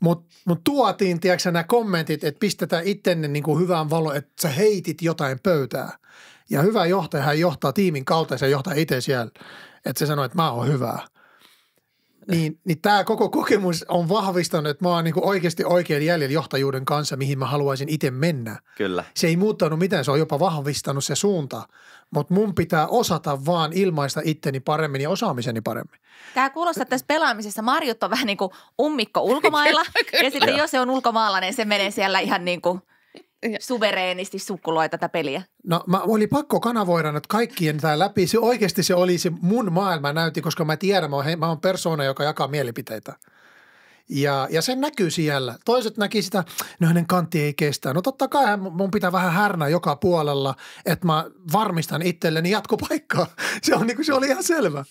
Mutta mut tuotiin, tiedätkö, nämä kommentit, että pistetään ittenne niin kuin hyvään valo, että sä heitit jotain pöytää. Ja hyvä johtaja, hän johtaa tiimin kautta ja se johtaa itse siellä että se sanoo, että mä oon hyvää. Eh. Niin, niin tämä koko kokemus on vahvistanut, että mä oon niinku oikeasti oikein jäljellä johtajuuden kanssa, mihin mä haluaisin itse mennä. Kyllä. Se ei muuttanut mitään, se on jopa vahvistanut se suunta. Mutta mun pitää osata vaan ilmaista itteni paremmin ja osaamiseni paremmin. Tämä kuulostaa, tässä pelaamisessa Marjut on vähän niin kuin ummikko ulkomailla. kyllä, [laughs] kyllä. Ja sitten jos se on ulkomaalainen, se menee siellä ihan niin kuin suvereenisti sukkuloi tätä peliä. No mä oli pakko kanavoida nyt kaikkien tämä läpi. Se oikeasti se oli se mun maailma näytti, koska mä tiedän, mä oon, mä oon persoona, joka jakaa mielipiteitä. Ja, ja se näkyy siellä. Toiset näki sitä, no hänen kantti ei kestä. No totta kai mun pitää vähän härnä joka puolella, että mä varmistan itselleni jatkopaikkaa. [laughs] Se, on, niin kuin, se oli ihan selvä.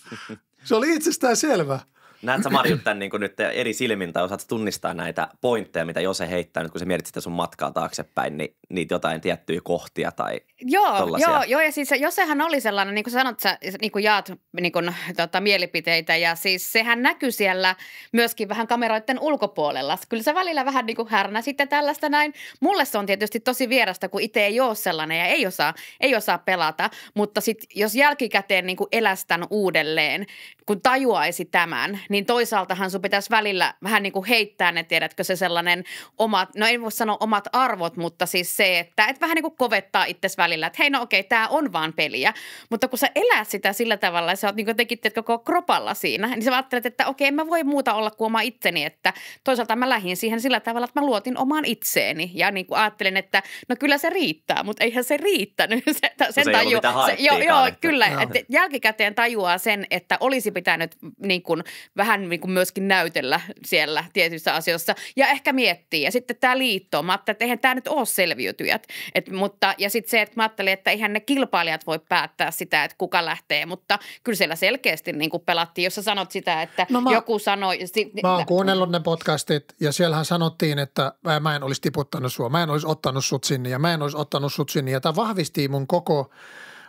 Se oli itsestään selvä. Näet sä Marjut tämän niin nyt eri silmin tai osaat tunnistaa näitä pointteja, mitä Jose heittää nyt, kun sä mietit sitä sun matkaa taaksepäin, niin niitä jotain tiettyjä kohtia tai Joo, tollaisia. joo, joo ja siis Josehan oli sellainen, niin kuin sanot, sä niin kuin jaat niin kuin, tota, mielipiteitä ja siis sehän näkyy siellä myöskin vähän kameroiden ulkopuolella. Kyllä sä välillä vähän niin kuin härnä sitten tällaista näin. Mulle se on tietysti tosi vierasta, kun itse ei ole sellainen ja ei osaa, ei osaa pelata, mutta sitten jos jälkikäteen niin kuin elästän uudelleen, kun tajuaisi tämän, niin toisaaltahan sun pitäisi välillä vähän niin kuin heittää ne, tiedätkö, se sellainen omat, no en voi sanoa omat arvot, mutta siis se, että et vähän niin kuin kovettaa itsesi välillä, että hei no okei, tämä on vaan peliä. Mutta kun sä elät sitä sillä tavalla ja sä oot niin kuin että koko kropalla siinä, niin sä ajattelet, että okei, mä voi muuta olla kuin oma itseni, että toisaalta mä lähdin siihen sillä tavalla, että mä luotin omaan itseeni ja niin kuin ajattelin, että no kyllä se riittää, mutta eihän se riittänyt. [laughs] Se, sen no se taju, se, joo, joo, kyllä, no. että jälkikäteen tajuaa sen, että olisi pitänyt niin kuin vähän vähän niin kuin myöskin näytellä siellä tietyissä asioissa ja ehkä miettii. Ja sitten tämä liitto, mä ajattelin, että eihän tämä nyt ole selviytyjät. Et, mutta, ja sitten se, että mä ajattelin, että eihän ne kilpailijat voi päättää sitä, että kuka lähtee, mutta kyllä siellä selkeästi niin kuin pelattiin, jos sä sanot sitä, että no mä, joku sanoi. Si, mä oon kuunnellut ne podcastit ja siellähän sanottiin, että äh, mä en olisi tiputtanut sua, mä en olisi ottanut sut sinne ja mä en olisi ottanut sut sinne ja tämä vahvistii mun koko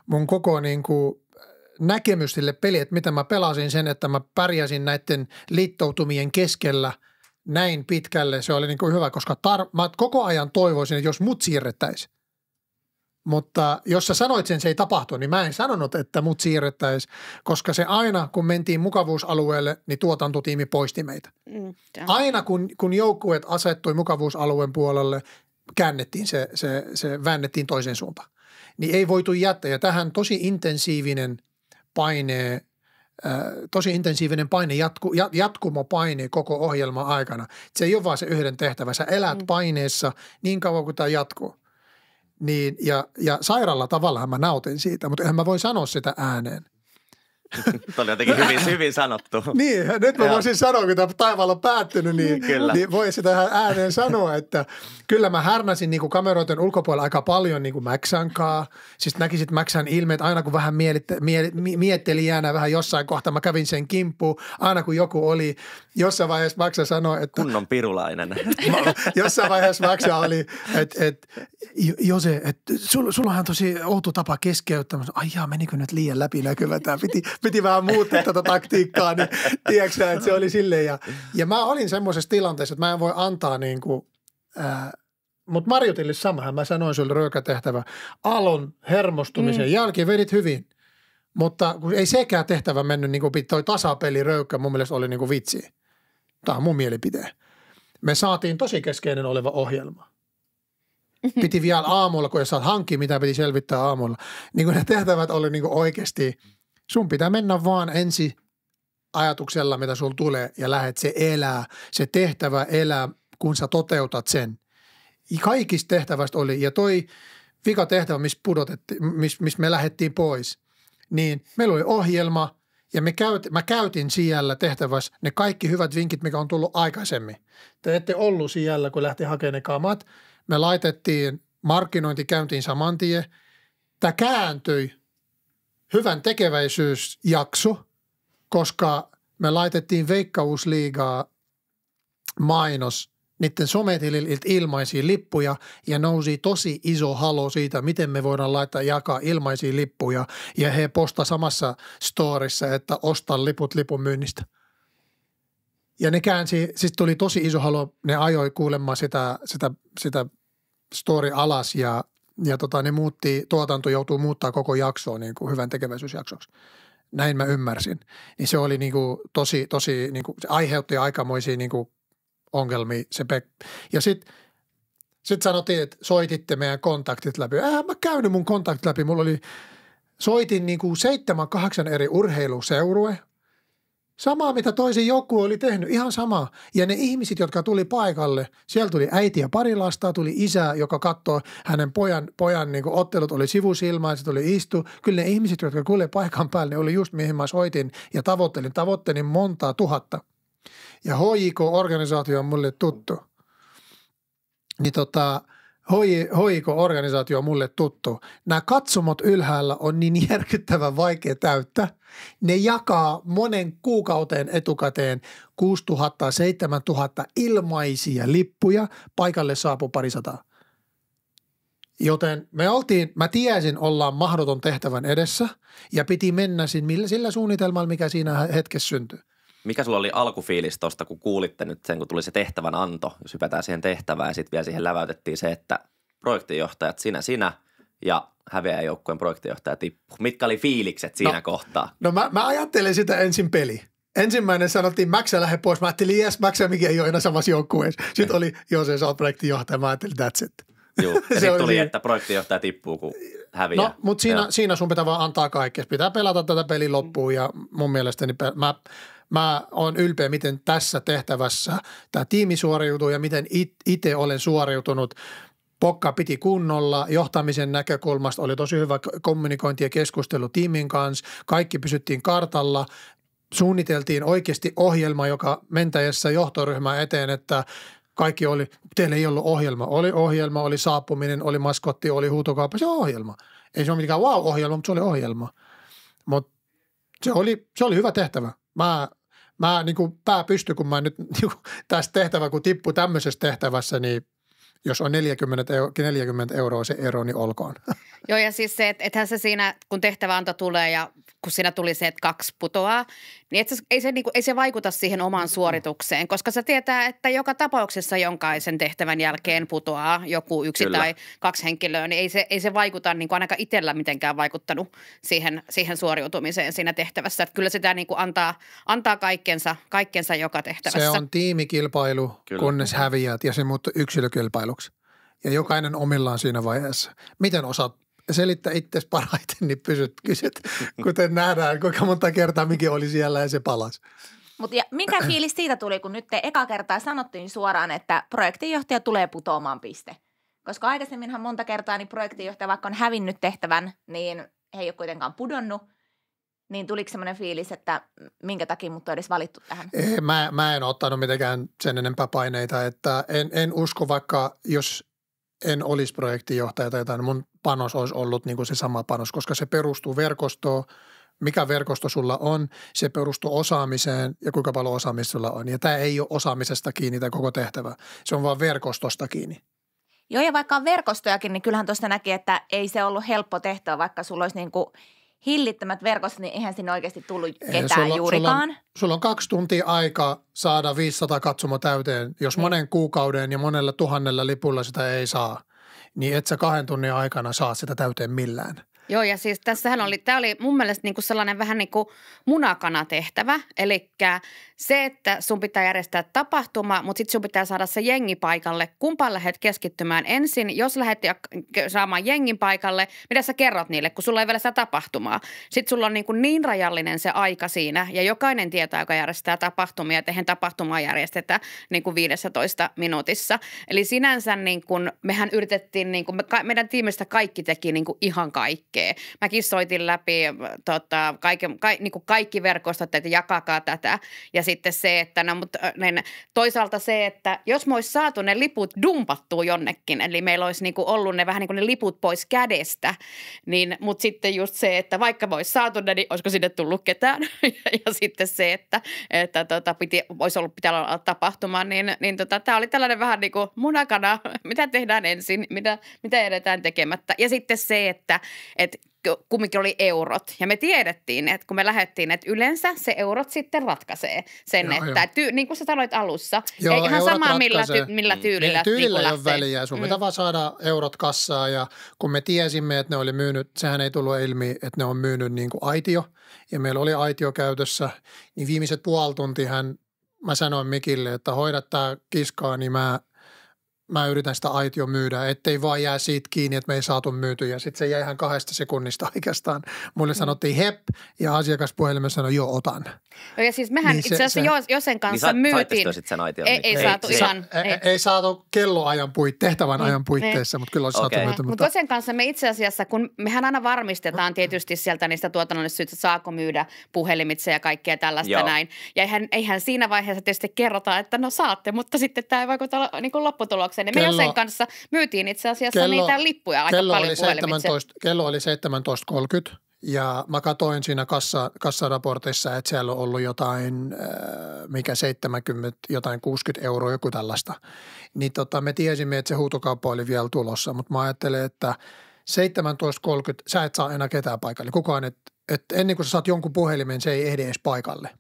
mun koko niin kuin näkemys sille peli, että mitä mä pelasin sen, että mä pärjäsin näiden liittoutumien keskellä näin pitkälle. Se oli niin kuin hyvä, koska tar- mä koko ajan toivoisin, että jos mut siirrettäisiin. Mutta jos sä sanoit sen, se ei tapahtu, niin mä en sanonut, että mut siirrettäisiin, koska se aina, kun mentiin mukavuusalueelle, niin tuotantotiimi poisti meitä. Mm, aina kun, kun joukkueet asettui mukavuusalueen puolelle, käännettiin se, se, se väännettiin toiseen suuntaan. Niin ei voitu jättää. Ja tähän tosi intensiivinen paine, äh, tosi intensiivinen paine, jatku, jatkumo paine koko ohjelman aikana. Se ei ole vaan se yhden tehtävä. Sä elät mm. paineessa niin kauan kuin tämä jatkuu. Niin, ja, ja sairaalla tavallahan mä nautin siitä, mutta en mä voi sanoa sitä ääneen. [laughs] Tämä oli jotenkin hyvin, [laughs] hyvin sanottu. niin, nyt mä voisin sanoa, kun tämä taivaalla on päättynyt, niin, kyllä. niin voi sitä tähän ääneen sanoa, että kyllä mä härnäsin niin kameroiden ulkopuolella aika paljon niin kuin Maxankaa. Siis näkisit Maxan ilmeet aina kun vähän mielittä, mie, vähän jossain kohtaa. Mä kävin sen kimppuun aina kun joku oli. Jossain vaiheessa Maxa sanoi, että... Kunnon pirulainen. [laughs] jossain vaiheessa Maxa oli, että että Jose, että sul, sulla on tosi outo tapa keskeyttää. Ai jaa, menikö nyt liian läpinäkyvä tämä? Piti, piti vähän muuttaa tätä taktiikkaa, niin tiedätkö, että se oli silleen. Ja, ja mä olin semmoisessa tilanteessa, että mä en voi antaa niin kuin, mutta Marjutille samahan, mä sanoin sulle röykätehtävä. Alon hermostumisen mm. jälkeen vedit hyvin, mutta kun ei sekään tehtävä mennyt niin kuin toi tasapeli röykkä mun mielestä oli niin kuin vitsi. Tämä on mun mielipide. Me saatiin tosi keskeinen oleva ohjelma. Mm-hmm. Piti vielä aamulla, kun jos saat hankkia, mitä piti selvittää aamulla. Niin kuin ne tehtävät oli niin kuin oikeasti – Sun pitää mennä vaan ensi ajatuksella, mitä sulla tulee ja lähet se elää, se tehtävä elää, kun sä toteutat sen. Kaikista tehtävästä oli ja toi vika tehtävä, missä miss, miss me lähettiin pois, niin meillä oli ohjelma ja me käyt, mä käytin siellä tehtävässä ne kaikki hyvät vinkit, mikä on tullut aikaisemmin. Te ette ollut siellä, kun lähti hakemaan ne kamat. Me laitettiin markkinointi käyntiin saman tien. Tämä kääntyi hyvän tekeväisyysjakso, koska me laitettiin Veikkausliigaa mainos niiden sometililtä ilmaisia lippuja ja nousi tosi iso halo siitä, miten me voidaan laittaa jakaa ilmaisia lippuja. Ja he posta samassa storissa, että osta liput lipun myynnistä. Ja ne käänsi, siis tuli tosi iso halo, ne ajoi kuulemma sitä, sitä, sitä story alas ja ja tota, ne muutti, tuotanto joutuu muuttaa koko jaksoa niin kuin hyvän tekeväisyysjaksoksi. Näin mä ymmärsin. Niin se oli niin kuin tosi, tosi niin kuin, se aiheutti aikamoisia niin kuin ongelmia. Se Pek- ja sitten sit sanottiin, että soititte meidän kontaktit läpi. Äh, mä käynyt mun kontaktit läpi. Mulla oli, soitin niin kuin seitsemän, kahdeksan eri urheiluseurue – Samaa, mitä toisen joku oli tehnyt, ihan sama. Ja ne ihmiset, jotka tuli paikalle, siellä tuli äiti ja pari lasta, tuli isä, joka katsoi hänen pojan, pojan niin ottelut, oli sivusilmään, se tuli istu. Kyllä ne ihmiset, jotka kuulee paikan päälle, ne oli just mihin mä soitin ja tavoittelin. Tavoittelin montaa tuhatta. Ja hik organisaatio on mulle tuttu. Niin tota, hoi, hoiko-organisaatio on mulle tuttu. Nämä katsomot ylhäällä on niin [laughs] järkyttävän vaikea täyttää. Ne jakaa monen kuukauteen etukäteen 6000-7000 ilmaisia lippuja. Paikalle saapuu parisataa. Joten me oltiin, mä tiesin ollaan mahdoton tehtävän edessä ja piti mennä sillä suunnitelmalla, mikä siinä hetkessä syntyi. Mikä sulla oli alkufiilis tuosta, kun kuulitte nyt sen, kun tuli se tehtävän anto, jos hypätään siihen tehtävään ja sitten vielä siihen läväytettiin se, että projektinjohtajat sinä, sinä ja häviäjäjoukkueen projektinjohtaja tippu. Mitkä oli fiilikset no. siinä no, kohtaa? No mä, mä ajattelin sitä ensin peli. Ensimmäinen sanottiin, Mäksä lähde pois. Mä ajattelin, jes, Mäksä, mikä ei ole enää samassa joukkueessa. Sitten niin. oli, jos se saa projektinjohtaja, mä ajattelin, that's it. Joo, ja [laughs] sitten tuli, että projektijohtaja tippuu, kun häviää. No, mutta siinä, ja. siinä sun pitää vaan antaa kaikkea. Pitää pelata tätä pelin loppuun ja mun mielestäni pe- mä, mä oon ylpeä, miten tässä tehtävässä tämä tiimi suoriutuu ja miten itse olen suoriutunut. Pokka piti kunnolla, johtamisen näkökulmasta oli tosi hyvä kommunikointi ja keskustelu tiimin kanssa, kaikki pysyttiin kartalla, suunniteltiin oikeasti ohjelma, joka mentäessä johtoryhmä eteen, että kaikki oli, teillä ei ollut ohjelma. Oli ohjelma, oli saapuminen, oli maskotti, oli huutokauppa, se on ohjelma. Ei se ole mitenkään wow-ohjelma, mutta se oli ohjelma. Mutta se oli, se oli hyvä tehtävä. Mä, mä niin kuin pää pysty, kun mä nyt niin kuin, [laughs] tästä tehtävä, kun tippu tämmöisessä tehtävässä, niin jos on 40, euro, 40 euroa se ero, niin olkoon. [laughs] Joo, ja siis se, että ethän se siinä, kun anta tulee ja kun siinä tuli se, että kaksi putoaa, niin et sä, ei, se, kuin, niinku, ei se vaikuta siihen omaan suoritukseen, koska se tietää, että joka tapauksessa jonkaisen tehtävän jälkeen putoaa joku yksi Kyllä. tai kaksi henkilöä, niin ei se, ei se vaikuta kuin niinku ainakaan itsellä mitenkään vaikuttanut siihen, siihen suoriutumiseen siinä tehtävässä. Että kyllä sitä kuin niinku antaa, antaa kaikkensa, kaikkensa joka tehtävässä. Se on tiimikilpailu, kyllä. kunnes häviää häviät ja se muuttuu yksilökilpailuksi. Ja jokainen omillaan siinä vaiheessa. Miten osaat selittää itse parhaiten, niin pysyt kysyt, kuten nähdään, kuinka monta kertaa mikä oli siellä ja se palasi. Mutta mikä fiilis siitä tuli, kun nyt te eka kertaa sanottiin suoraan, että projektinjohtaja tulee putoamaan piste? Koska aikaisemminhan monta kertaa niin projektinjohtaja vaikka on hävinnyt tehtävän, niin he ei ole kuitenkaan pudonnut. Niin tuliko semmoinen fiilis, että minkä takia mut on edes valittu tähän? Ei, eh, mä, mä en ottanut mitenkään sen enempää paineita, että en, en usko vaikka, jos en olisi projektinjohtaja tai jotain, mun panos olisi ollut niin kuin se sama panos, koska se perustuu verkostoon, mikä verkosto sulla on, se perustuu osaamiseen ja kuinka paljon osaamista sulla on. Ja tämä ei ole osaamisesta kiinni tämä koko tehtävä, se on vaan verkostosta kiinni. Joo, ja vaikka on verkostojakin, niin kyllähän tuosta näki, että ei se ollut helppo tehtävä, vaikka sulla olisi niin kuin hillittämät verkostot, niin eihän sinne oikeasti tullut ketään sulla, juurikaan. Sulla on, sulla on kaksi tuntia aikaa saada 500 katsomo täyteen, jos niin. monen kuukauden ja monella tuhannella lipulla sitä ei saa – niin et sä kahden tunnin aikana saa sitä täyteen millään. Joo, ja siis tässähän oli, tämä oli mun mielestä niinku sellainen vähän niin kuin munakana tehtävä, eli se, että sun pitää järjestää tapahtuma, mutta sitten sun pitää saada se jengi paikalle. Kumpaan lähdet keskittymään ensin? Jos lähdet saamaan jengin paikalle, mitä sä kerrot niille, kun sulla ei vielä sitä tapahtumaa? Sitten sulla on niin, kuin niin rajallinen se aika siinä ja jokainen tietää, joka järjestää tapahtumia, että eihän tapahtumaa järjestetä niin kuin 15 minuutissa. Eli sinänsä niin kuin, mehän yritettiin, niin kuin, me, meidän tiimistä kaikki teki niin kuin ihan kaikkea. Mäkin soitin läpi tota, kaiken, ka, niin kuin kaikki verkostot, että jakakaa tätä ja sitten se, että no, mutta, niin, toisaalta se, että jos me olisi saatu ne liput dumpattua jonnekin, eli meillä olisi niin kuin ollut ne vähän niin kuin ne liput pois kädestä, niin, mutta sitten just se, että vaikka me olisi saatu ne, niin olisiko sinne tullut ketään? [laughs] ja, ja sitten se, että, että tota, piti, olisi ollut pitää olla tapahtuma, niin, niin tota, tämä oli tällainen vähän niin kuin munakana, [laughs] mitä tehdään ensin, mitä, mitä edetään tekemättä. Ja sitten se, että, että kumminkin oli eurot. Ja me tiedettiin, että kun me lähdettiin, että yleensä se eurot sitten ratkaisee sen, joo, että joo. Ty, niin kuin sä sanoit alussa, joo, ei ihan sama millä, ty, millä tyylillä. Mm. Niin, tyylillä niin ei ole väliä, sun mm. vaan saada eurot kassaa ja kun me tiesimme, että ne oli myynyt, sehän ei tullut ilmi, että ne on myynyt niin kuin aitio ja meillä oli aitio käytössä, niin viimeiset puoli tuntia hän, mä sanoin Mikille, että hoida tämä kiskaa, niin mä – mä yritän sitä aitio myydä, ettei vaan jää siitä kiinni, että me ei saatu myytyä. Ja sitten se jäi ihan kahdesta sekunnista [laughs] oikeastaan. Mulle mm. sanottiin hep ja asiakaspuhelimessa sanoi joo otan. No ja siis mehän niin itse asiassa se, jo, sen niin kanssa niin myytiin. Sit sen aition, ei, niin- ei, ei, saatu ei, ihan. Ei, ei. ei saatu kelloajan puit, tehtävän niin, ajan puitteissa, mutta kyllä olisi okay. saatu myytyä. Mutta mut sen kanssa me itse asiassa, kun mehän aina varmistetaan mm. tietysti sieltä niistä tuotannollisista syistä, saako myydä puhelimitse ja kaikkea tällaista joo. näin. Ja eihän, eihän siinä vaiheessa tietysti kerrota, että no saatte, mutta sitten tämä ei vaikuta niin lopputulokseen vastaukseni. Niin kello, Me sen kanssa myytiin itse asiassa kello, niitä lippuja aika kello paljon oli 17, Kello oli 17.30 ja mä katoin siinä kassa, kassaraportissa, että siellä on ollut jotain, äh, mikä 70, jotain 60 euroa, joku tällaista. Niin tota, me tiesimme, että se huutokauppa oli vielä tulossa, mutta mä ajattelin, että 17.30, sä et saa enää ketään paikalle. Kukaan, että et ennen kuin sä saat jonkun puhelimen, se ei ehdi edes paikalle –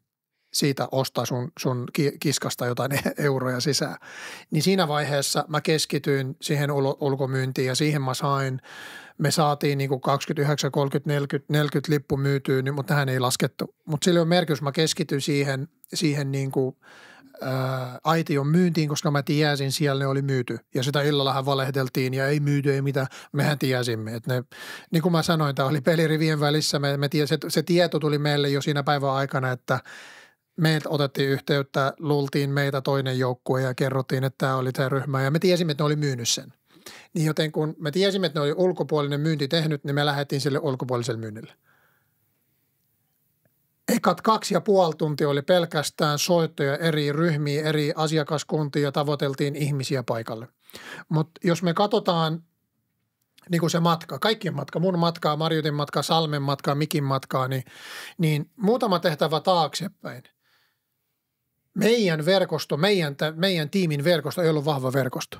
siitä ostaa sun, sun kiskasta jotain [laughs] euroja sisään. Niin siinä vaiheessa mä keskityin siihen ul- ulkomyyntiin ja siihen mä sain, me saatiin niinku niin 29, 30, 40, 40 lippu myytyy, niin, mutta tähän ei laskettu. Mutta sillä on merkitys, mä keskityin siihen, siihen niin kuin, ää, äh, aition myyntiin, koska mä tiesin, siellä ne oli myyty. Ja sitä illallahan valehdeltiin ja ei myyty, ei mitä, Mehän tiesimme. Et ne, niin kuin mä sanoin, tämä oli pelirivien välissä. Me, me tiesi, se, se tieto tuli meille jo siinä päivän aikana, että – meitä otettiin yhteyttä, luultiin meitä toinen joukkue ja kerrottiin, että tämä oli tämä ryhmä ja me tiesimme, että ne oli myynyt sen. Niin joten kun me tiesimme, että ne oli ulkopuolinen myynti tehnyt, niin me lähdettiin sille ulkopuoliselle myynnille. Ekat kaksi ja puoli tuntia oli pelkästään soittoja eri ryhmiin, eri asiakaskuntiin ja tavoiteltiin ihmisiä paikalle. Mutta jos me katsotaan niin kuin se matka, kaikkien matka, mun matkaa, Marjutin matkaa, Salmen matkaa, Mikin matkaa, niin, niin muutama tehtävä taaksepäin – meidän verkosto, meidän, meidän tiimin verkosto ei ollut vahva verkosto.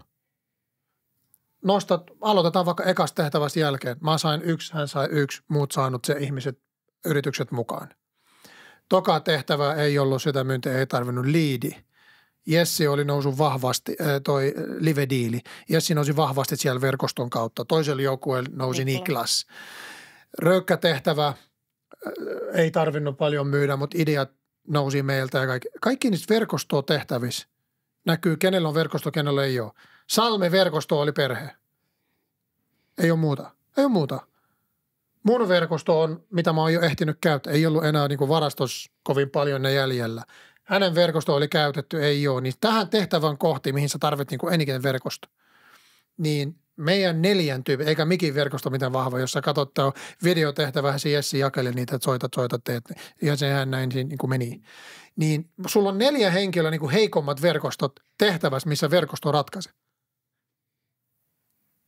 Nostat, aloitetaan vaikka ekas tehtävästä jälkeen. Mä sain yksi, hän sai yksi, muut saanut se ihmiset, yritykset mukaan. Toka tehtävä ei ollut sitä myyntiä, ei tarvinnut liidi. Jessi oli noussut vahvasti, äh, toi äh, live-diili. Jessi nousi vahvasti siellä verkoston kautta. Toisella joukkueella nousi Niklas. tehtävä äh, ei tarvinnut paljon myydä, mutta ideat nousi meiltä ja kaikki. Kaikki niistä verkostoa tehtävissä näkyy, kenellä on verkosto, kenellä ei ole. Salme verkosto oli perhe. Ei ole muuta. Ei ole muuta. Mun verkosto on, mitä mä oon jo ehtinyt käyttää. Ei ollut enää niin varastos kovin paljon ne jäljellä. Hänen verkosto oli käytetty, ei ole. Niin tähän tehtävän kohti, mihin sä tarvit niinku niin eniten verkosto, niin – meidän neljän tyyppi, eikä mikin verkosto mitään vahva, jos sä katsot videotehtäväsi Jessi jakeli niitä, että soitat, soitat, teet. Ja sehän näin niin kuin meni. Niin sulla on neljä henkilöä niin kuin heikommat verkostot tehtävässä, missä verkosto ratkaise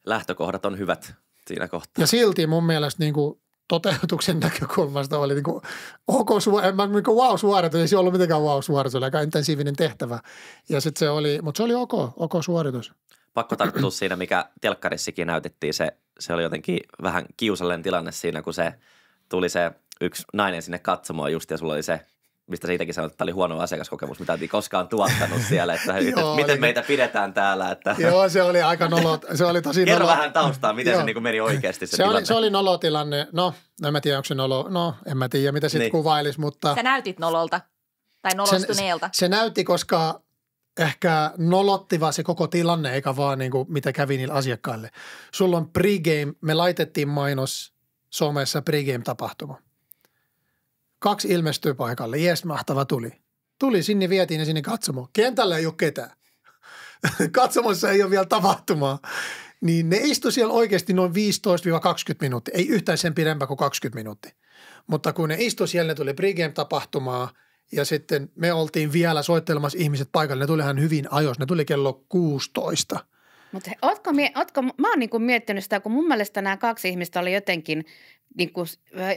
Lähtökohdat on hyvät siinä kohtaa. Ja silti mun mielestä niin kuin toteutuksen näkökulmasta oli niin kuin, ok, suor- en mä niin kuin wow suoritus, ei se ollut mitenkään wow suoritus, oli aika intensiivinen tehtävä. Ja sitten se oli, mutta se oli ok, ok suoritus pakko tarttua siinä, mikä telkkarissakin näytettiin. Se, se oli jotenkin vähän kiusallinen tilanne siinä, kun se tuli se yksi nainen sinne katsomaan just ja sulla oli se mistä siitäkin sanoit, että tämä oli huono asiakaskokemus, mitä ei koskaan tuottanut siellä, että, [laughs] joo, että miten niin, meitä pidetään täällä. Että... [laughs] Joo, se oli aika nolo, se oli tosi Kerro nolo. vähän taustaa, miten se niin meni oikeasti se, se tilanne. Oli, se oli nolotilanne, no en mä tiedä, onko se nolo, no en mä tiedä, mitä sitten niin. kuvailisi, mutta. Sä näytit nololta tai nolostuneelta. Se, se näytti, koska ehkä nolottiva se koko tilanne, eikä vaan niin kuin mitä kävi niille asiakkaille. Sulla on pregame, me laitettiin mainos Suomessa pregame-tapahtuma. Kaksi ilmestyy paikalle, jes mahtava tuli. Tuli sinne, vietiin ne sinne katsomo. Kentällä ei ole ketään. [laughs] Katsomossa ei ole vielä tapahtumaa. Niin ne istu siellä oikeasti noin 15-20 minuuttia, ei yhtään sen pidempää kuin 20 minuuttia. Mutta kun ne istu siellä, ne tuli pregame-tapahtumaa – ja sitten me oltiin vielä soittelemassa ihmiset paikalle. Ne tulihan hyvin ajoissa. Ne tuli kello 16. Mutta ootko, ootko, mä oon niinku miettinyt sitä, kun mun mielestä nämä kaksi ihmistä oli jotenkin niin kuin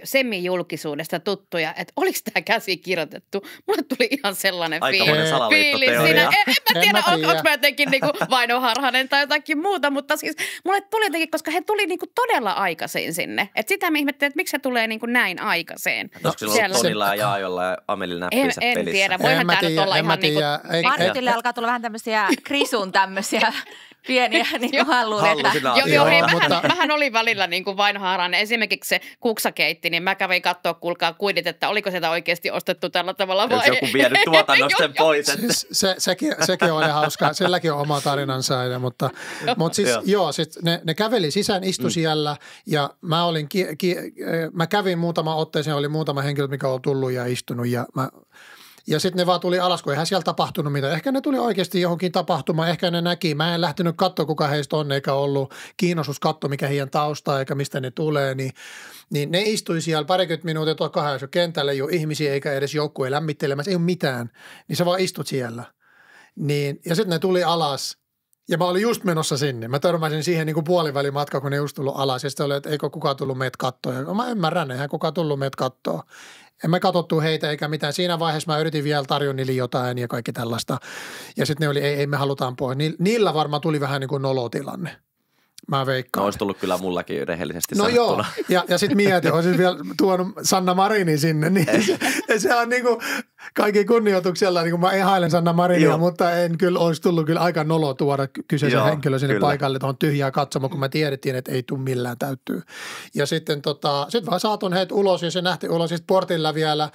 semi-julkisuudesta tuttuja, että oliko tämä käsi kirjoitettu. Mulle tuli ihan sellainen Aikamoinen fiil- siinä. En, en mä tiedä, en onko mä jotenkin niin kuin harhanen tai jotakin muuta, mutta siis mulle tuli jotenkin, koska he tuli niin kuin todella aikaisin sinne. Et sitä mä ihmettelin, että miksi se tulee niin kuin näin aikaiseen. Onko sillä Siellä... ollut Tonilla ja Jaajolla ja Amelilla en, en pelissä? tiedä, voihan tämä nyt olla ihan niin kuin... Martille alkaa tulla vähän tämmöisiä krisun tämmöisiä pieniä [laughs] niin kuin halluun, että... Joo, joo, hei, mähän, mähän olin välillä niin kuin vainoharainen. Esimerkiksi se kuksakeitti, niin mä kävin katsoa, kuulkaa kuidit, että oliko sitä oikeasti ostettu tällä tavalla vai joku vienyt [laughs] tuotannosta pois? Että... Se, sekin, sekin on hauska, silläkin on oma tarinansa aina, mutta, mutta siis joo, joo sit ne, ne käveli sisään, istu mm. siellä ja mä, olin ki, ki, mä kävin muutama otteeseen, oli muutama henkilö, mikä on tullut ja istunut ja mä ja sitten ne vaan tuli alas, kun eihän siellä tapahtunut mitään. Ehkä ne tuli oikeasti johonkin tapahtumaan, ehkä ne näki. Mä en lähtenyt katsoa, kuka heistä on, eikä ollut kiinnostus katsoa, mikä heidän taustaa, eikä mistä ne tulee. Niin, niin ne istui siellä parikymmentä minuuttia tuolla kahdessa kentällä, ei ole ihmisiä eikä edes joukkue lämmittelemässä, ei ole mitään. Niin sä vaan istut siellä. Niin, ja sitten ne tuli alas – ja mä olin just menossa sinne. Mä törmäsin siihen niin puoliväli matka, kun ne just tullut alas. Ja sitten oli, että eikö kukaan tullut meitä kattoa. Ja mä ymmärrän, eihän kukaan tullut meitä kattoa. Emme katsottu heitä eikä mitään. Siinä vaiheessa mä yritin vielä tarjoa niille jotain ja kaikki tällaista. Ja sitten ne oli, ei, ei me halutaan pois. Niillä varmaan tuli vähän niin kuin nolotilanne mä veikkaan. No, olisi tullut kyllä mullakin rehellisesti No sanottuna. joo, ja, ja sitten mieti, olisin vielä tuonut Sanna Marini sinne, niin se, [laughs] se on niin kuin kaikki kunnioituksella, niin kuin mä ehailen Sanna Marinia, joo. mutta en kyllä olisi tullut kyllä aika nolo tuoda kyseisen joo, henkilö sinne kyllä. paikalle tuohon tyhjää katsoma, kun mä tiedettiin, että ei tule millään täyttyä. Ja sitten tota, sit vaan saatun heitä ulos ja se nähti ulos, siis portilla vielä –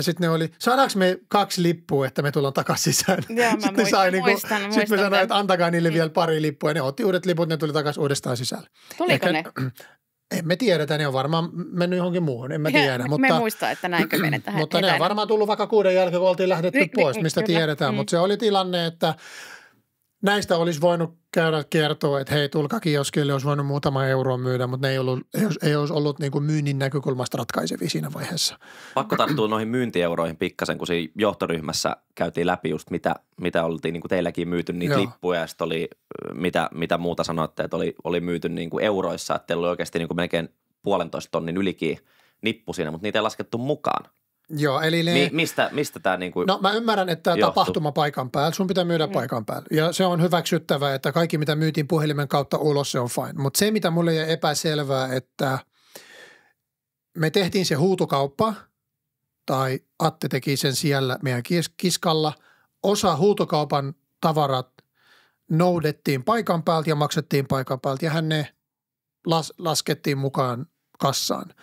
sitten ne oli, saadaanko me kaksi lippua, että me tullaan takaisin sisään? [laughs] Sitten muistan, sai niinku, muistan, muistan me sanoin, että antakaa niille niin. vielä pari lippua. Ja ne otti uudet liput, ne tuli takaisin uudestaan sisälle. Tuliko Ehkä, ne? [clears throat] En me että ne on varmaan mennyt johonkin muuhun, en mä [laughs] tiedä. Ja, mutta, me muista, että näinkö menetään. [clears throat] Mutta ne on varmaan tullut vaikka kuuden jälkeen, kun oltiin lähdetty ni, niin, niin, pois, ni, mistä kyllä. tiedetään. Mm. Mutta se oli tilanne, että näistä olisi voinut käydä kertoa, että hei, tulkaa kioskille, olisi voinut muutama euroa myydä, mutta ne ei, ollut, ei, olisi, ei olisi ollut niin kuin myynnin näkökulmasta ratkaisevia siinä vaiheessa. Pakko tarttua noihin myyntieuroihin pikkasen, kun siinä johtoryhmässä käytiin läpi just mitä, mitä oltiin niin kuin teilläkin myyty niitä lippuja ja sitten oli, mitä, mitä muuta sanoitte, että oli, oli myyty niin kuin euroissa, että teillä oli oikeasti niin kuin melkein puolentoista tonnin ylikin nippu siinä, mutta niitä ei laskettu mukaan. Joo, eli ne... Mi- mistä, mistä tämä niin kuin No mä ymmärrän, että tämä tapahtuma paikan päällä, sun pitää myydä mm. paikan päällä. Ja se on hyväksyttävää, että kaikki mitä myytiin puhelimen kautta ulos, se on fine. Mutta se, mitä mulle jäi epäselvää, että me tehtiin se huutokauppa, tai Atte teki sen siellä meidän kis- kiskalla. Osa huutokaupan tavarat noudettiin paikan päältä ja maksettiin paikan päältä, ja hän ne las- laskettiin mukaan kassaan.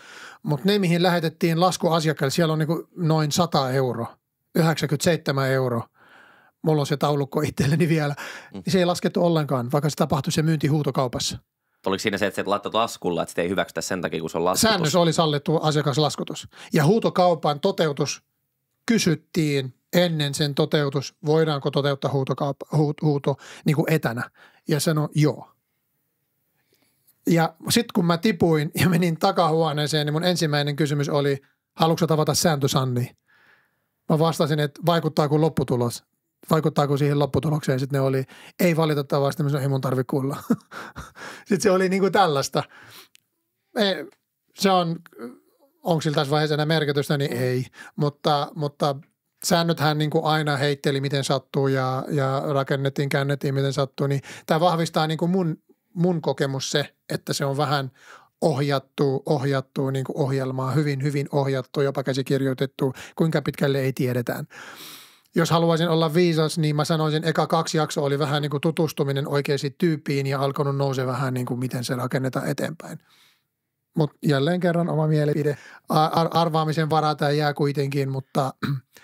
Mutta ne, mihin lähetettiin lasku asiakkaille, siellä on niin noin 100 euroa, 97 euroa. Mulla on se taulukko itselleni vielä. Mm. Se ei laskettu ollenkaan, vaikka se tapahtui se myynti huutokaupassa. Oliko siinä se, että se laitat laskulla, että sitä ei hyväksytä sen takia, kun se on laskutus? Säännös oli sallittu asiakaslaskutus. Ja huutokaupan toteutus kysyttiin ennen sen toteutus, voidaanko toteuttaa huutokaup huuto, huuto niin kuin etänä. Ja sanoi joo. Ja sitten kun mä tipuin ja menin takahuoneeseen, niin mun ensimmäinen kysymys oli, haluatko tavata Sanni? Mä vastasin, että vaikuttaa kuin lopputulos? vaikuttaa kuin siihen lopputulokseen? Sitten ne oli, ei valitettavasti, ei mun tarvi kuulla. [laughs] sitten se oli niin kuin tällaista. Ei, se on, onko sillä tässä vaiheessa enää merkitystä, niin ei. Mutta, mutta säännöthän niin kuin aina heitteli miten sattuu ja, ja rakennettiin, käännettiin miten sattuu, niin tämä vahvistaa niin kuin mun mun kokemus se, että se on vähän ohjattu, ohjattu niin kuin ohjelmaa, hyvin, hyvin ohjattu, jopa käsikirjoitettu, kuinka pitkälle ei tiedetään. Jos haluaisin olla viisas, niin mä sanoisin, eka kaksi jaksoa oli vähän niin kuin tutustuminen oikeisiin tyyppiin ja alkanut nouse vähän niin kuin miten se rakennetaan eteenpäin. Mutta jälleen kerran oma mielipide. Ar- arvaamisen varaa tämä jää kuitenkin, mutta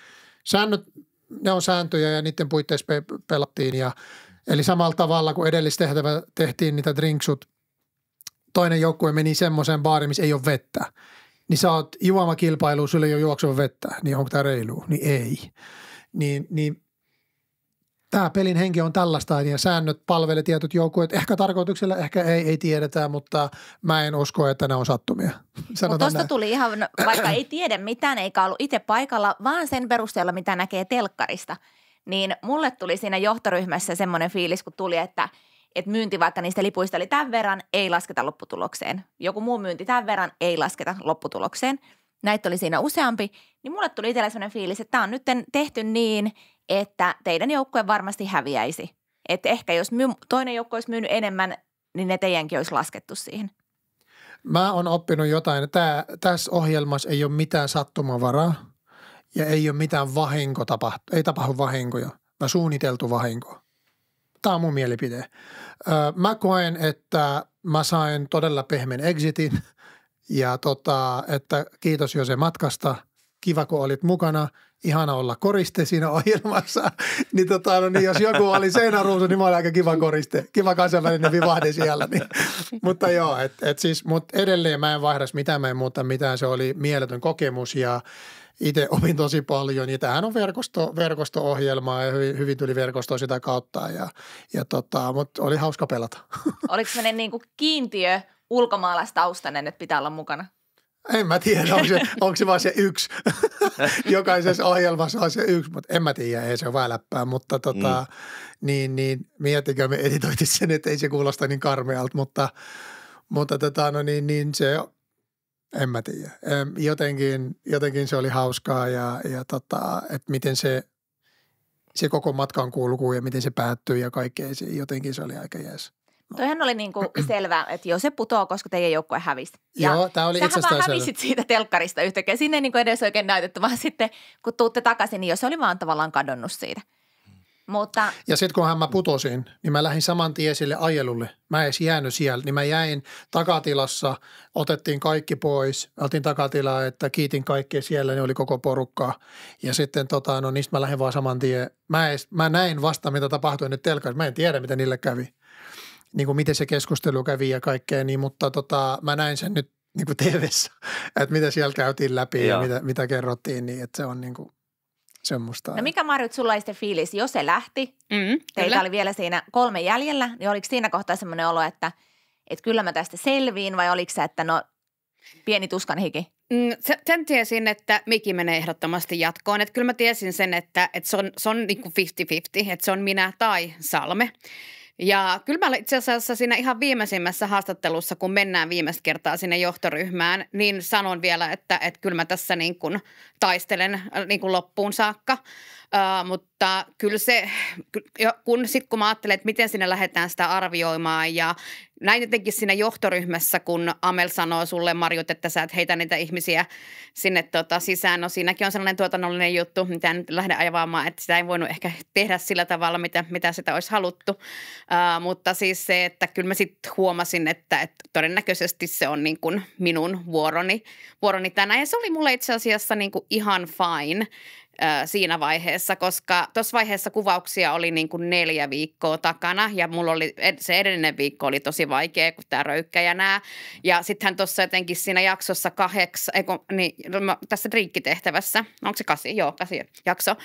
[clears throat] säännöt, ne on sääntöjä ja niiden puitteissa pe- pelattiin ja – Eli samalla tavalla kuin edellistehtävä tehtiin niitä drinksut, toinen joukkue meni semmoiseen baariin, missä ei ole vettä. Niin sä oot juomakilpailu, sillä ei ole juoksua vettä, niin onko tämä reilu? Niin ei. Niin, niin tämä pelin henki on tällaista ja säännöt palvelee tietyt joukkueet. Ehkä tarkoituksella, ehkä ei, ei tiedetä, mutta mä en usko, että nämä on sattumia. Mutta tuosta tuli ihan, vaikka ei tiedä mitään eikä ollut itse paikalla, vaan sen perusteella, mitä näkee telkkarista – niin mulle tuli siinä johtoryhmässä semmoinen fiilis, kun tuli, että että myynti vaikka niistä lipuista oli tämän verran, ei lasketa lopputulokseen. Joku muu myynti tämän verran, ei lasketa lopputulokseen. Näitä oli siinä useampi, niin mulle tuli itsellä sellainen fiilis, että tämä on nyt tehty niin, että teidän joukkue varmasti häviäisi. Että ehkä jos myy- toinen joukko olisi myynyt enemmän, niin ne teidänkin olisi laskettu siihen. Mä oon oppinut jotain. Tää, tässä ohjelmassa ei ole mitään sattumavaraa ja ei ole mitään vahinko tapahtu, ei tapahdu vahinkoja, vaan suunniteltu vahinko. Tämä on mun mielipide. Mä koen, että mä sain todella pehmen exitin ja tota, että kiitos jo se matkasta. Kiva, kun olit mukana. Ihana olla koriste siinä ohjelmassa. [laughs] niin, tota, no niin, jos joku oli seinäruusu, niin mä olin aika kiva koriste. Kiva kansainvälinen vivahde siellä. Niin. [laughs] mutta joo, et, et siis, mut edelleen mä en vaihdas mitään, mä en muuta mitään. Se oli mieletön kokemus ja – itse opin tosi paljon. Ja tämähän on verkosto, verkosto-ohjelmaa ja hyvin, hyvin tuli verkosto sitä kautta. Ja, ja tota, mutta oli hauska pelata. [laughs] Oliko se niin kuin kiintiö ulkomaalaistaustainen, että pitää olla mukana? En mä tiedä, onko se, onko se vaan se yksi. [laughs] Jokaisessa ohjelmassa on se yksi, mutta en mä tiedä, ei se ole vähän läppää. Mutta tota, mm. niin, niin, miettikö me editoitiin sen, että ei se kuulosta niin karmealta, mutta, mutta tota, no niin, niin se en mä tiedä. Jotenkin, jotenkin se oli hauskaa ja, ja tota, että miten se, se koko matkan kulkuu ja miten se päättyy ja kaikkea. Jotenkin se oli aika jees. No. Toihan oli niin kuin [clears throat] selvää, että joo se putoaa, koska teidän joukkue hävisi. Ja joo, tämä oli itsestään asiassa hävisit siitä telkkarista yhtäkkiä. Sinne ei kuin niinku edes oikein näytetty, vaan sitten kun tuutte takaisin, niin jos se oli vaan tavallaan kadonnut siitä. Mutta... Ja sitten kunhan mä putosin, niin mä lähdin saman tien sille ajelulle. Mä en jäänyt siellä, niin mä jäin takatilassa, otettiin kaikki pois. Otin takatilaa, että kiitin kaikkea siellä, niin oli koko porukkaa. Ja sitten tota, no niistä mä lähdin vaan saman tien. Mä, edes, mä näin vasta, mitä tapahtui nyt telkassa. Mä en tiedä, mitä niille kävi. Niin kuin miten se keskustelu kävi ja kaikkea, niin, mutta tota, mä näin sen nyt niin kuin tv että mitä siellä käytiin läpi Joo. ja mitä, mitä kerrottiin, niin että se on niin kuin semmoista. No mikä Marjut sulla oli fiilis, jos se lähti, mm, teitä kyllä. oli vielä siinä kolme jäljellä, niin oliko siinä kohtaa semmoinen olo, että, että kyllä mä tästä selviin vai oliko se, että no pieni tuskan hiki? Mm, sen tiesin, että Miki menee ehdottomasti jatkoon. Että kyllä mä tiesin sen, että, että se on, se on niin kuin 50-50, että se on minä tai Salme. Ja kyllä mä itse asiassa siinä ihan viimeisimmässä haastattelussa, kun mennään viimeistä kertaa sinne johtoryhmään, niin sanon vielä, että, että kyllä mä tässä niin kuin taistelen äh, niin kuin loppuun saakka mutta kyllä se, kun, sit kun mä ajattelen, että miten sinne lähdetään sitä arvioimaan ja näin jotenkin siinä johtoryhmässä, kun Amel sanoo sulle Marjut, että sä et heitä niitä ihmisiä sinne tota, sisään. No siinäkin on sellainen tuotannollinen juttu, mitä nyt lähde ajavaamaan, että sitä ei voinut ehkä tehdä sillä tavalla, mitä, mitä sitä olisi haluttu. Uh, mutta siis se, että kyllä mä sitten huomasin, että, että todennäköisesti se on niin kuin minun vuoroni, vuoroni tänään. Ja se oli mulle itse asiassa niin kuin ihan fine siinä vaiheessa, koska tuossa vaiheessa kuvauksia oli niin kuin neljä viikkoa takana ja mulla oli, se edellinen viikko oli tosi vaikea, kun tämä röykkä ja nää. Ja sittenhän tuossa jotenkin siinä jaksossa kahdeksan, ei kun, niin, tässä drinkkitehtävässä, no onko se kasi? Joo, kasi jakso.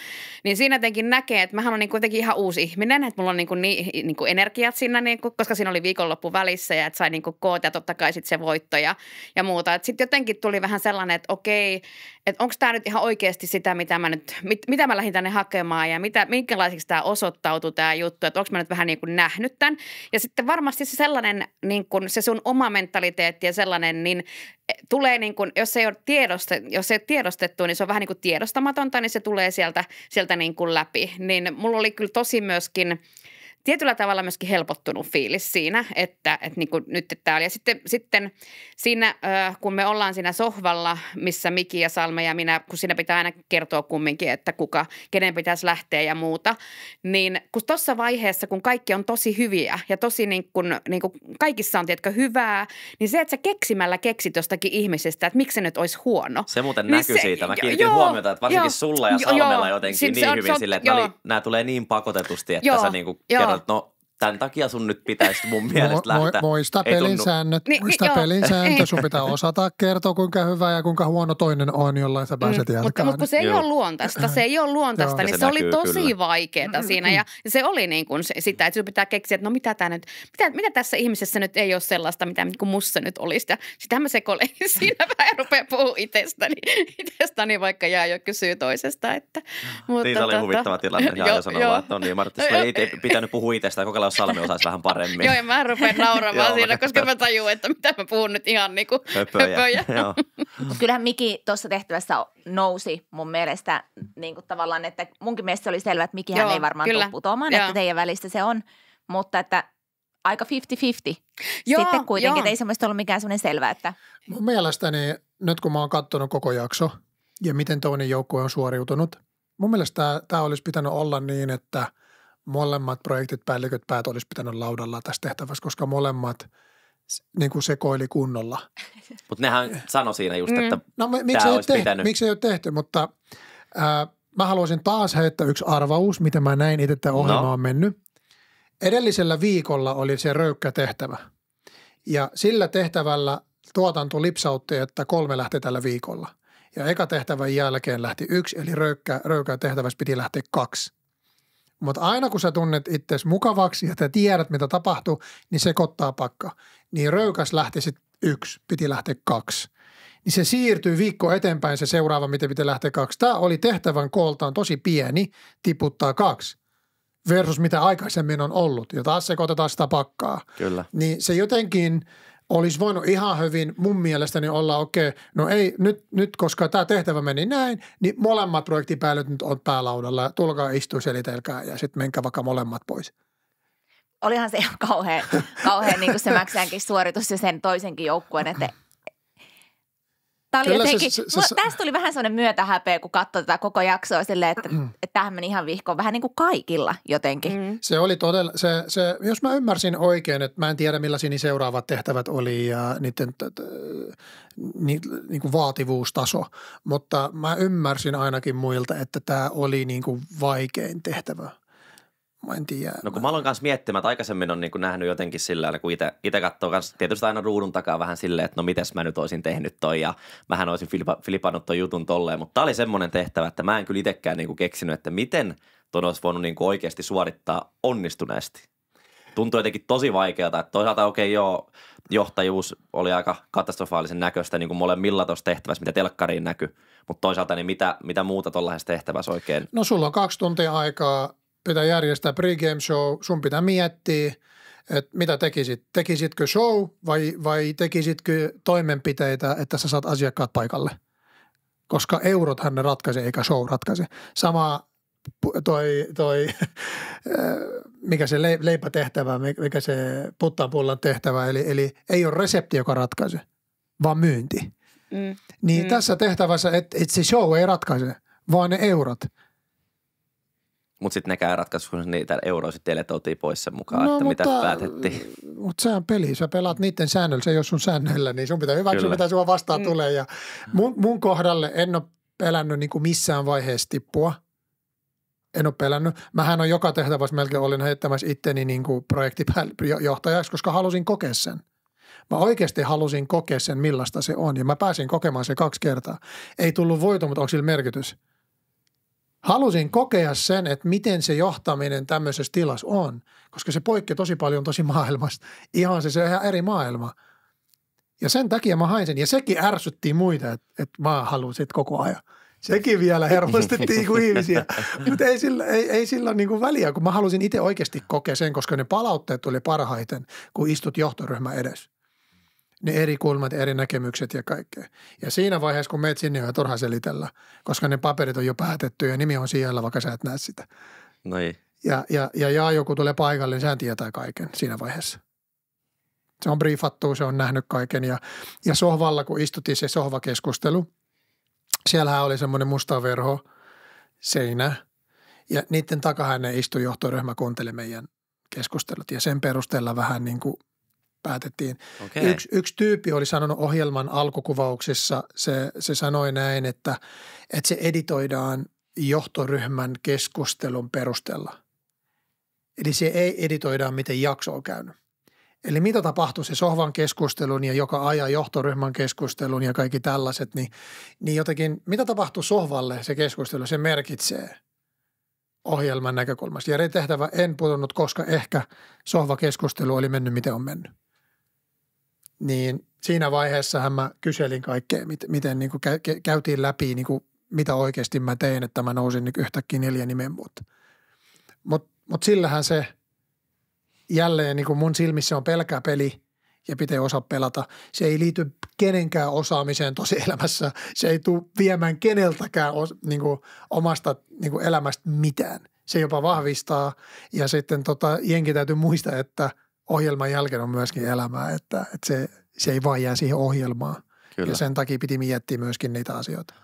Niin siinä jotenkin näkee, että mähän on niin kuitenkin ihan uusi ihminen, että mulla on niin kuin, ni, niin kuin energiat siinä, niin kuin, koska siinä oli viikonloppu välissä ja että sai niin kuin koot ja totta kai sitten se voitto ja, ja muuta. Sitten jotenkin tuli vähän sellainen, että okei, että onko tämä nyt ihan oikeasti sitä, mitä mä nyt nyt, mit, mitä mä lähdin tänne hakemaan ja mitä, minkälaiseksi tämä osoittautui tämä juttu, että onko mä nyt vähän niin kuin nähnyt tämän. Ja sitten varmasti se sellainen, niin kuin, se sun oma mentaliteetti ja sellainen, niin eh, tulee niin kuin, jos se ei ole tiedoste, jos se ei ole tiedostettu, niin se on vähän niin kuin tiedostamatonta, niin se tulee sieltä, sieltä niin kuin läpi. Niin mulla oli kyllä tosi myöskin – tietyllä tavalla myöskin helpottunut fiilis siinä, että, että niin kuin nyt että oli. Ja sitten, sitten siinä, kun me ollaan siinä sohvalla, missä Miki ja Salme ja minä, kun siinä pitää aina kertoa kumminkin, että kuka, kenen pitäisi lähteä ja muuta, niin kun tuossa vaiheessa, kun kaikki on tosi hyviä ja tosi niin kuin, niin kuin kaikissa on, tietkö, hyvää, niin se, että sä keksimällä keksit jostakin ihmisestä, että miksi se nyt olisi huono. Se muuten niin näkyy se, siitä. Mä kiinnitin joo, huomiota, että varsinkin joo, sulla ja Salmella joo, jotenkin si- niin se on, hyvin silleen, että nämä tulee niin pakotetusti, että joo, sä niin kuin joo, ja. eller tämän takia sun nyt pitäisi mun mielestä lähteä. Mo, moista pelin säännöt, niin, moista joo. pelin Sun pitää osata kertoa, kuinka hyvä ja kuinka huono toinen on, jollain sä mm, pääset mm, jälkeen. Mutta, mutta kun se ei Joo. ole luontaista, se ei ole luontaista, niin se, se oli tosi kyllä. vaikeaa mm, siinä. Mm. Ja se oli niin kuin sitä, että sun pitää keksiä, että no mitä tämä nyt, mitä, mitä tässä ihmisessä nyt ei ole sellaista, mitä niin kuin mussa nyt olisi. Ja sitä mä sekoilen [laughs] siinä vähän rupeaa puhumaan itsestäni, itsestäni, vaikka jää jo kysyy toisesta. Että, mutta, niin, se oli tota, huvittava tilanne. jo, jo. sanoa, että on no niin, Martti, ei pitänyt puhua itsestään, kokeillaan jos Salmi osaisi vähän paremmin. Joo, ja mä rupean nauramaan Joo, siinä, koska mä tajun, että mitä mä puhun nyt ihan niin kuin höpöjä. höpöjä. Joo. Kyllähän Miki tuossa tehtävässä nousi mun mielestä niin kuin tavallaan, että munkin mielestä oli selvää, että Mikihän Joo, ei varmaan tule putoamaan, että teidän välistä se on. Mutta että aika 50-50 joo, sitten kuitenkin, että ei semmoista ollut mikään semmoinen selvä, että... Mun mielestäni nyt kun mä oon katsonut koko jakso ja miten toinen joukkue on suoriutunut, mun mielestä tämä olisi pitänyt olla niin, että – molemmat projektit, päälliköt, päät olisi pitänyt laudalla tässä tehtävässä, koska molemmat niin kuin sekoili kunnolla. [laughs] Mutta nehän sanoi siinä just, että mm. no, miksi ei, tehty, pitänyt... miksi ei ole tehty, mutta äh, mä haluaisin taas heittää yksi arvaus, mitä mä näin itse, että ohjelma no. on mennyt. Edellisellä viikolla oli se röykkä tehtävä. Ja sillä tehtävällä tuotanto lipsautti, että kolme lähti tällä viikolla. Ja eka tehtävän jälkeen lähti yksi, eli röykkä, röykkä tehtävässä piti lähteä kaksi – mutta aina kun sä tunnet itsesi mukavaksi ja sä tiedät, mitä tapahtuu, niin se kottaa pakka. Niin röykäs lähti sitten yksi, piti lähteä kaksi. Niin se siirtyy viikko eteenpäin se seuraava, miten piti lähteä kaksi. Tämä oli tehtävän kooltaan tosi pieni, tiputtaa kaksi versus mitä aikaisemmin on ollut. Ja taas se sitä pakkaa. Kyllä. Niin se jotenkin – olisi voinut ihan hyvin mun mielestäni olla, okei, okay, no ei, nyt, nyt koska tämä tehtävä meni näin, niin molemmat projektipäällyt nyt on päälaudalla. Tulkaa istu selitelkää ja sitten menkää vaikka molemmat pois. Olihan se ihan kauhean, kauhean niin kuin se Mäksänkin suoritus ja sen toisenkin joukkueen, että Tämä oli jotenkin, se, se, se, tästä tuli vähän sellainen myötähäpeä, kun katsoi tätä koko jaksoa silleen, että, mm. että tämähän meni ihan vihkoon vähän niin kuin kaikilla jotenkin. Mm. Se oli todella, se, se, jos mä ymmärsin oikein, että mä en tiedä millaisia niin seuraavat tehtävät oli ja niiden ni, niin kuin vaativuustaso, mutta mä ymmärsin ainakin muilta, että tämä oli niin kuin vaikein tehtävä Mä en tiedä. No kun mä aloin kanssa miettimään, että aikaisemmin on niin kuin nähnyt jotenkin sillä kun itse katsoo kans, tietysti aina ruudun takaa vähän silleen, että no miten mä nyt olisin tehnyt toi ja mähän olisin filipa, filipannut toi jutun tolleen, mutta tää oli semmoinen tehtävä, että mä en kyllä itsekään niin kuin keksinyt, että miten ton olisi voinut niin kuin oikeasti suorittaa onnistuneesti. Tuntuu jotenkin tosi vaikealta, että toisaalta okei okay, joo, johtajuus oli aika katastrofaalisen näköistä niin kuin molemmilla tuossa tehtävässä, mitä telkkariin näkyy, mutta toisaalta niin mitä, mitä muuta tuollaisessa tehtävässä oikein? No sulla on kaksi tuntia aikaa pitää järjestää pregame show, sun pitää miettiä, että mitä tekisit. Tekisitkö show vai, vai tekisitkö toimenpiteitä, että sä saat asiakkaat paikalle? Koska eurot hän ratkaisee, eikä show ratkaise. Sama toi, toi [laughs] äh, mikä se leipätehtävä, mikä se puttaan pullan tehtävä, eli, eli ei ole resepti, joka ratkaise, vaan myynti. Mm. Niin mm. tässä tehtävässä, että et se show ei ratkaise, vaan ne eurot – mutta sitten nekään ratkaisivat niitä euroa sitten teletotiin pois sen mukaan, no, että mutta, mitä päätettiin. Mutta se on peli, sä pelaat niiden säännöllä, se ei ole sun säännöllä, niin sun pitää hyväksyä, mitä sua vastaan mm. tulee. Ja mun, mun kohdalle en ole pelännyt niin kuin missään vaiheessa tippua. En ole pelännyt. Mähän on joka tehtävässä melkein olin heittämässä itteni niin kuin projektijohtajaksi, koska halusin kokea sen. Mä oikeasti halusin kokea sen, millaista se on ja mä pääsin kokemaan se kaksi kertaa. Ei tullut voito, mutta onko sillä merkitys – halusin kokea sen, että miten se johtaminen tämmöisessä tilassa on, koska se poikkeaa tosi paljon tosi maailmasta. Ihan se, se on ihan eri maailma. Ja sen takia mä hain sen. Ja sekin ärsytti muita, että, että mä halusin koko ajan. Sekin vielä hermostettiin kuin ihmisiä. [laughs] Mutta ei sillä, ei, ei sillä niin kuin väliä, kun mä halusin itse oikeasti kokea sen, koska ne palautteet tuli parhaiten, kun istut johtoryhmä edes ne niin eri kulmat, eri näkemykset ja kaikkea. Ja siinä vaiheessa, kun meet sinne, on turha selitellä, koska ne paperit on jo päätetty ja nimi on siellä, vaikka sä et näe sitä. No ei. Ja, ja, ja, jaa joku tulee paikalle, niin sehän tietää kaiken siinä vaiheessa. Se on briefattu, se on nähnyt kaiken. Ja, ja sohvalla, kun istuttiin se sohvakeskustelu, siellähän oli semmoinen musta verho, seinä. Ja niiden takahan ne istui johtoryhmä kuunteli meidän keskustelut. Ja sen perusteella vähän niin kuin – päätettiin. Okay. Yksi, yksi tyyppi oli sanonut ohjelman alkukuvauksessa, se, se sanoi näin, että, että se editoidaan johtoryhmän keskustelun perusteella. Eli se ei editoida, miten jakso on käynyt. Eli mitä tapahtui se sohvan keskustelun ja joka ajaa johtoryhmän keskustelun ja kaikki tällaiset, niin, niin jotenkin mitä tapahtui sohvalle se keskustelu, se merkitsee ohjelman näkökulmasta. Ja tehtävä en putunut, koska ehkä sohvakeskustelu oli mennyt miten on mennyt niin siinä vaiheessa mä kyselin kaikkea, miten, miten niin kuin käytiin läpi, niin kuin, mitä oikeasti mä tein, että mä nousin niin yhtäkkiä neljä nimen muuta. Mutta mut sillähän se jälleen niin kuin mun silmissä on pelkää peli ja pitää osa pelata. Se ei liity kenenkään osaamiseen tosi elämässä. Se ei tule viemään keneltäkään os, niin kuin omasta niin kuin elämästä mitään. Se jopa vahvistaa ja sitten tota, jenki täytyy muistaa, että – ohjelman jälkeen on myöskin elämää, että, että se, se ei vaan jää siihen ohjelmaan. Kyllä. Ja sen takia piti miettiä myöskin niitä asioita.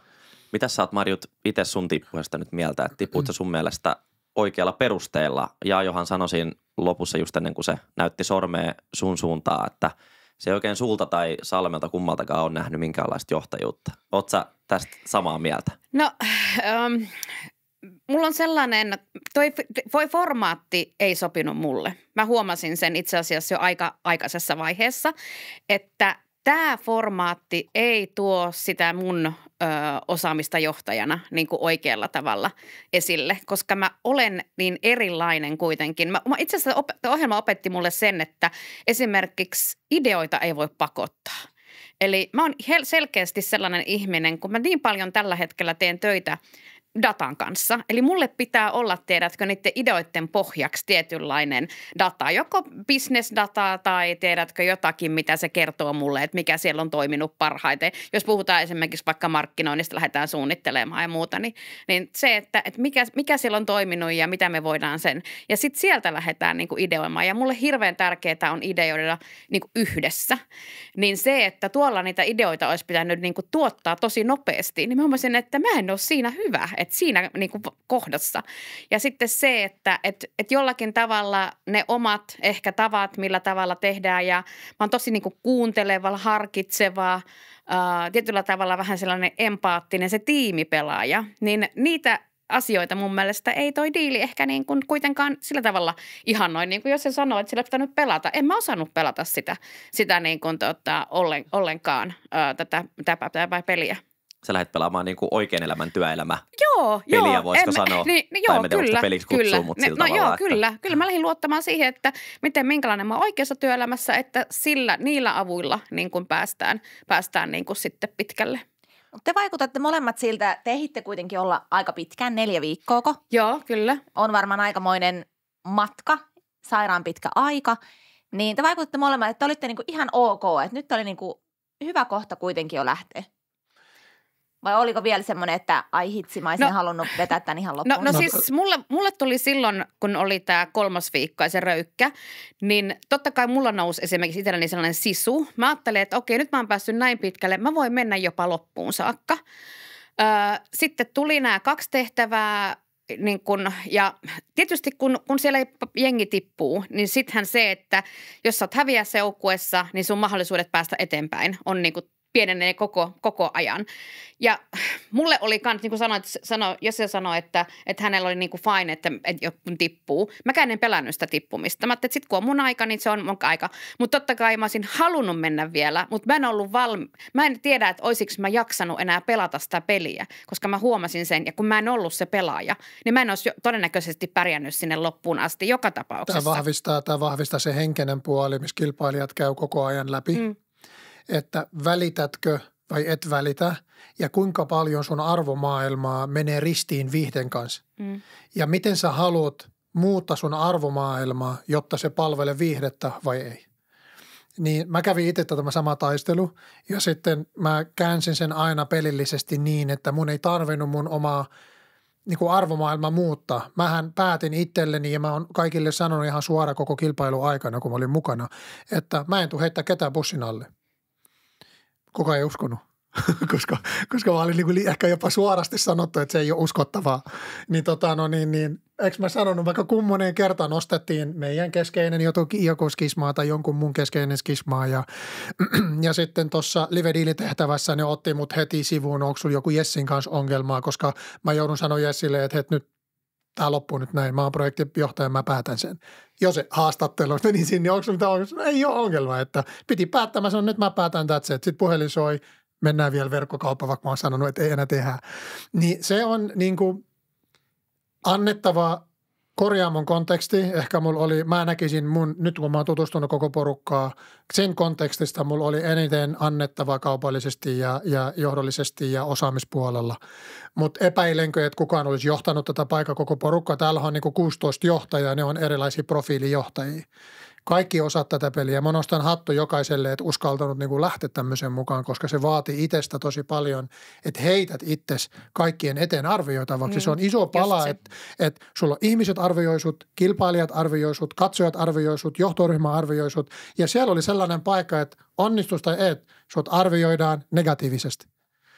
Mitä sä oot Marjut itse sun tippuista nyt mieltä, että tipuutko sun mielestä oikealla perusteella? Ja johan sanoisin lopussa just ennen kuin se näytti sormeen sun suuntaa, että se ei oikein sulta tai Salmelta kummaltakaan on nähnyt minkäänlaista johtajuutta. Oot sä tästä samaa mieltä? No, um, mulla on sellainen, toi, toi formaatti ei sopinut mulle. Mä huomasin sen itse asiassa jo aika aikaisessa vaiheessa, että tämä formaatti ei tuo sitä mun ö, osaamista johtajana niin kuin oikealla tavalla esille, koska mä olen niin erilainen kuitenkin. Mä, mä itse asiassa op, ohjelma opetti mulle sen, että esimerkiksi ideoita ei voi pakottaa. Eli mä oon selkeästi sellainen ihminen, kun mä niin paljon tällä hetkellä teen töitä – datan kanssa. Eli mulle pitää olla, tiedätkö, niiden ideoiden pohjaksi tietynlainen data, joko bisnesdataa tai tiedätkö jotakin, mitä se kertoo mulle, että mikä siellä on toiminut parhaiten. Jos puhutaan esimerkiksi vaikka markkinoinnista, lähdetään suunnittelemaan ja muuta, niin, niin se, että, että mikä, mikä siellä on toiminut ja mitä me voidaan sen. Ja sitten sieltä lähdetään niin kuin ideoimaan. Ja mulle hirveän tärkeää on ideoida niin kuin yhdessä. Niin se, että tuolla niitä ideoita olisi pitänyt niin kuin tuottaa tosi nopeasti, niin mä huomasin, että mä en ole siinä hyvä, että että siinä niin kuin kohdassa. Ja sitten se, että et, et jollakin tavalla ne omat ehkä tavat, millä tavalla tehdään ja mä oon tosi niin kuin kuunteleva, harkitseva, ää, äh, tietyllä tavalla vähän sellainen empaattinen se tiimipelaaja, niin niitä asioita mun mielestä ei toi diili ehkä niin kuin kuitenkaan sillä tavalla ihan noin Niin kuin jos se sanoo, että sillä pitänyt pelata. En mä osannut pelata sitä, sitä niin kuin tota, ollen, ollenkaan ää, äh, tätä, tätä, tätä peliä sä lähdet pelaamaan niin kuin oikean elämän työelämä joo, peliä, joo, voisiko en, sanoa. Niin, niin, joo, tai en kyllä, peliksi kutsuu, kyllä. Mut sillä no, tavalla, joo, että... kyllä. Kyllä mä lähdin luottamaan siihen, että miten, minkälainen mä oikeassa työelämässä, että sillä, niillä avuilla niin kuin päästään, päästään niin kuin sitten pitkälle. Te vaikutatte molemmat siltä, te ehditte kuitenkin olla aika pitkään, neljä viikkoa? Joo, kyllä. On varmaan aikamoinen matka, sairaan pitkä aika. Niin te vaikutatte molemmat, että olitte niinku ihan ok, että nyt oli niinku hyvä kohta kuitenkin jo lähteä. Vai oliko vielä semmoinen, että ai hitsi, mä no, halunnut vetää tämän ihan loppuun? No, no, no siis mulle, mulle tuli silloin, kun oli tämä kolmas viikko ja se röykkä, niin totta kai mulla nousi esimerkiksi itselläni sellainen sisu. Mä ajattelin, että okei, nyt mä oon päässyt näin pitkälle, mä voin mennä jopa loppuun saakka. Öö, sitten tuli nämä kaksi tehtävää, niin kun, ja tietysti kun, kun siellä jengi tippuu, niin sittenhän se, että jos sä oot häviä joukkuessa, niin sun mahdollisuudet päästä eteenpäin on niin kuin pienenee koko, koko ajan. Ja mulle oli kans, niin kuin sanoit, sano, jos se sanoi, että, että hänellä oli niin kuin fine, että, että joku tippuu. Mäkään en pelännyt sitä tippumista. Mä että sit kun on mun aika, niin se on mun aika. Mutta totta kai mä olisin halunnut mennä vielä, mutta mä en ollut valmi. Mä en tiedä, että olisiko mä jaksanut enää pelata sitä peliä, koska mä huomasin sen. Ja kun mä en ollut se pelaaja, niin mä en olisi todennäköisesti pärjännyt sinne loppuun asti joka tapauksessa. Tämä vahvistaa, tämä vahvistaa se henkinen puoli, missä kilpailijat käy koko ajan läpi. Mm että välitätkö vai et välitä ja kuinka paljon sun arvomaailmaa menee ristiin viihden kanssa. Mm. Ja miten sä haluat muuttaa sun arvomaailmaa, jotta se palvelee viihdettä vai ei. Niin mä kävin itse tämä sama taistelu ja sitten mä käänsin sen aina pelillisesti niin, että mun ei tarvinnut mun omaa niin kuin arvomaailma muuttaa. Mähän päätin itselleni ja mä oon kaikille sanonut ihan suora koko kilpailu aikana, kun mä olin mukana, että mä en tule heittää ketään bussin alle – Kuka ei uskonut. [laughs] koska, koska mä olin niin kuin ehkä jopa suorasti sanottu, että se ei ole uskottavaa. Niin tota, no niin, niin eikö mä sanonut, vaikka kummoneen kertaan nostettiin meidän keskeinen joku skismaa tai jonkun mun keskeinen skismaa ja, [clears throat] ja sitten tuossa live tehtävässä ne otti mut heti sivuun, onko joku Jessin kanssa ongelmaa, koska mä joudun sanoa Jessille, että että nyt tämä loppuu nyt näin, mä oon projektijohtaja, mä päätän sen. Jos se haastattelu [laughs] meni sinne, niin onko mitään ongelma? No ei ole ongelma, että piti päättää, mä sanon, nyt mä päätän tätä, sitten puhelin soi, mennään vielä verkkokauppa, vaikka mä oon sanonut, että ei enää tehdä. Niin se on niin kuin annettava korjaamon konteksti, ehkä mulla oli, mä näkisin mun, nyt kun mä oon tutustunut koko porukkaa, sen kontekstista mulla oli eniten annettavaa kaupallisesti ja, ja johdollisesti ja osaamispuolella. Mutta epäilenkö, että kukaan olisi johtanut tätä paikkaa koko porukkaa. Täällä on niin 16 johtajaa, ne on erilaisia profiilijohtajia kaikki osat tätä peliä. Mä nostan hattu jokaiselle, että uskaltanut niin kuin lähteä tämmöisen mukaan, koska se vaatii itsestä tosi paljon, että heität itses kaikkien eteen arvioitavaksi. Niin, se on iso pala, että et sulla on ihmiset arvioisut, kilpailijat arvioisut, katsojat arvioisut, johtoryhmä arvioisut. Ja siellä oli sellainen paikka, että onnistus tai et, sut arvioidaan negatiivisesti.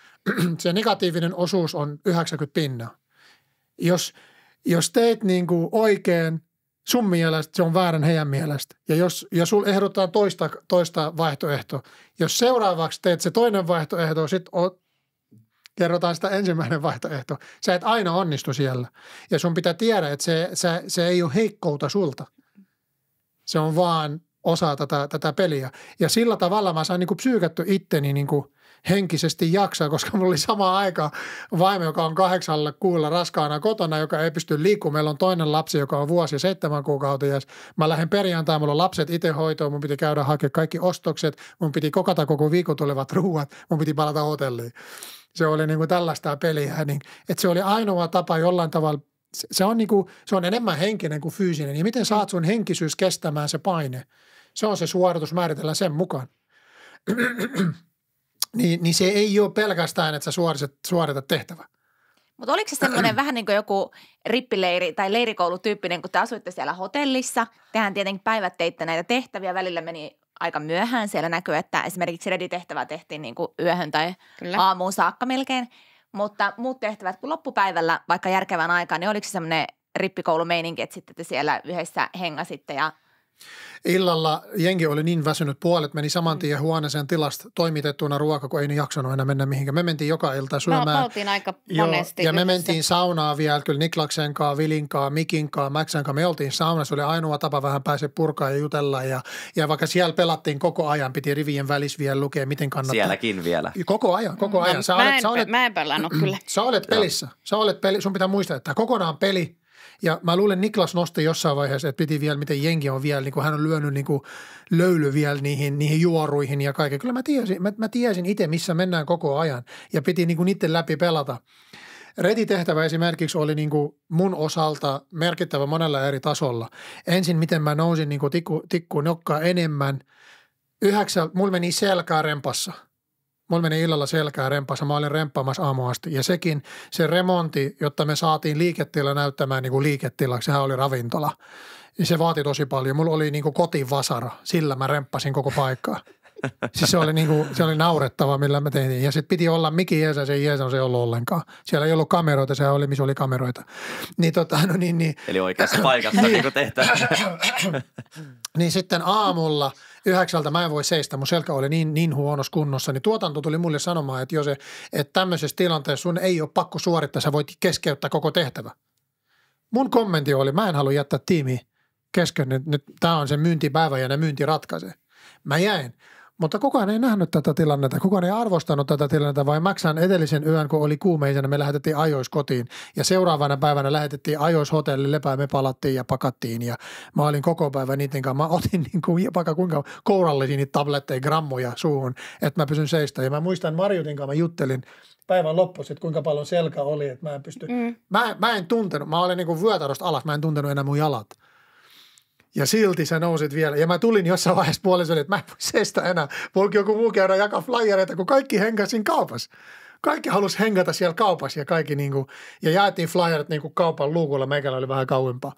[clears throat] se negatiivinen osuus on 90 pinnaa. Jos, jos teet niin kuin oikein – sun mielestä, se on väärin heidän mielestä. Ja jos ja sul ehdotetaan toista, toista vaihtoehtoa. Jos seuraavaksi teet se toinen vaihtoehto, sitten kerrotaan sitä ensimmäinen vaihtoehto. Sä et aina onnistu siellä. Ja sun pitää tiedä, että se, se, se ei ole heikkouta sulta. Se on vaan osa tätä, tätä peliä. Ja sillä tavalla mä sain niin psyykätty itteni niin – henkisesti jaksaa, koska mulla oli sama aika vaimo, joka on kahdeksalla kuulla raskaana kotona, joka ei pysty liikkumaan. Meillä on toinen lapsi, joka on vuosi ja seitsemän kuukautta. Ja mä lähden perjantai, mulla on lapset itse hoitoon, mun piti käydä hakemaan kaikki ostokset, mun piti kokata koko viikon tulevat ruuat, mun piti palata hotelliin. Se oli niin kuin tällaista peliä, niin, että se oli ainoa tapa jollain tavalla se on, niinku, se on enemmän henkinen kuin fyysinen. Ja miten saat sun henkisyys kestämään se paine? Se on se suoritus, määritellä sen mukaan niin, niin se ei ole pelkästään, että sä suoritat, suoritat tehtävä. Mutta oliko se semmoinen [clears throat] vähän niin kuin joku rippileiri tai leirikoulutyyppinen, kun te asuitte siellä hotellissa? Tehän tietenkin päivät teitte näitä tehtäviä, välillä meni aika myöhään. Siellä näkyy, että esimerkiksi reditehtävä tehtiin niin kuin yöhön tai Kyllä. aamuun saakka melkein. Mutta muut tehtävät, kun loppupäivällä, vaikka järkevän aikaan, niin oliko se semmoinen rippikoulumeininki, että sitten te siellä yhdessä hengasitte ja – Illalla jengi oli niin väsynyt, puolet meni saman tien huoneeseen tilasta toimitettuna ruoka, kun ei ne jaksanut enää mennä mihinkään. Me mentiin joka ilta syömään. Me oltiin aika monesti. Joo, ja me mentiin saunaa vielä, kyllä Niklaksen kanssa, Vilin kanssa, Mikin kanssa, Mäksän kanssa. Me oltiin saunassa, se oli ainoa tapa vähän pääse purkaa ja jutella. Ja, ja vaikka siellä pelattiin koko ajan, piti rivien välissä vielä lukea, miten kannattaa. Sielläkin vielä. Koko ajan, koko mm. ajan. No, sä olet, mä, en, sä olet, mä en pelannut kyllä. Sä olet pelissä. Sä olet peli, sun pitää muistaa, että kokonaan peli – ja mä luulen Niklas nosti jossain vaiheessa, että piti vielä, miten jengi on vielä, niin kuin hän on lyönyt niin kuin löyly vielä niihin, niihin juoruihin ja kaiken. Kyllä mä tiesin, mä, mä tiesin itse, missä mennään koko ajan ja piti niin kuin niiden läpi pelata. Retitehtävä esimerkiksi oli niin kuin mun osalta merkittävä monella eri tasolla. Ensin, miten mä nousin niin kuin tikku, nokkaa enemmän. Yhdeksän, mulla meni selkää rempassa – Mulla meni illalla selkää rempaassa. Mä olin remppaamassa aamuasti. Ja sekin, se remonti, jotta me saatiin liiketila näyttämään niin kuin liiketilaksi, sehän oli ravintola. Ja se vaati tosi paljon. Mulla oli niin kuin kotivasara. Sillä mä remppasin koko paikkaa. [laughs] Siis se oli, niinku, se oli naurettava, millä me tehtiin. Ja sitten piti olla Miki jäsen, se jäsen no se ei ollut ollenkaan. Siellä ei ollut kameroita, se oli, missä oli kameroita. Niin, tota, no niin, niin. Eli oikeassa paikassa niin, niin tehtävä. niin sitten aamulla – yhdeksältä mä en voi seistä, mun selkä oli niin, niin huonossa kunnossa, niin tuotanto tuli mulle sanomaan, että jos että tämmöisessä tilanteessa sun ei ole pakko suorittaa, sä voit keskeyttää koko tehtävä. Mun kommentti oli, mä en halua jättää tiimiä kesken, nyt, nyt tämä on se myyntipäivä ja ne myynti ratkaisee. Mä jäin. Mutta kukaan ei nähnyt tätä tilannetta, kukaan ei arvostanut tätä tilannetta, vai maksan edellisen yön, kun oli kuumeisena, me lähetettiin ajois kotiin. Ja seuraavana päivänä lähetettiin ajois hotellille lepää, me palattiin ja pakattiin. Ja mä olin koko päivän niiden kanssa, mä otin [laughs] niin kuin, vaikka kuinka kourallisiin niitä tabletteja, grammoja suuhun, että mä pysyn seistä. Ja mä muistan Marjutin kanssa, mä juttelin päivän loppu että kuinka paljon selkä oli, että mä en pysty. Mm. Mä, mä en tuntenut, mä olin niin kuin vyötarosta alas, mä en tuntenut enää mun jalat – ja silti sä nousit vielä. Ja mä tulin jossain vaiheessa puolisolle, että mä en voi seistä enää. Voiko joku muu käydä jakaa flyereita, kun kaikki henkäsin kaupassa. Kaikki halusi hengata siellä kaupassa ja kaikki niin kuin, ja jaettiin flyerit niin kuin kaupan luukulla, meikällä oli vähän kauempaa.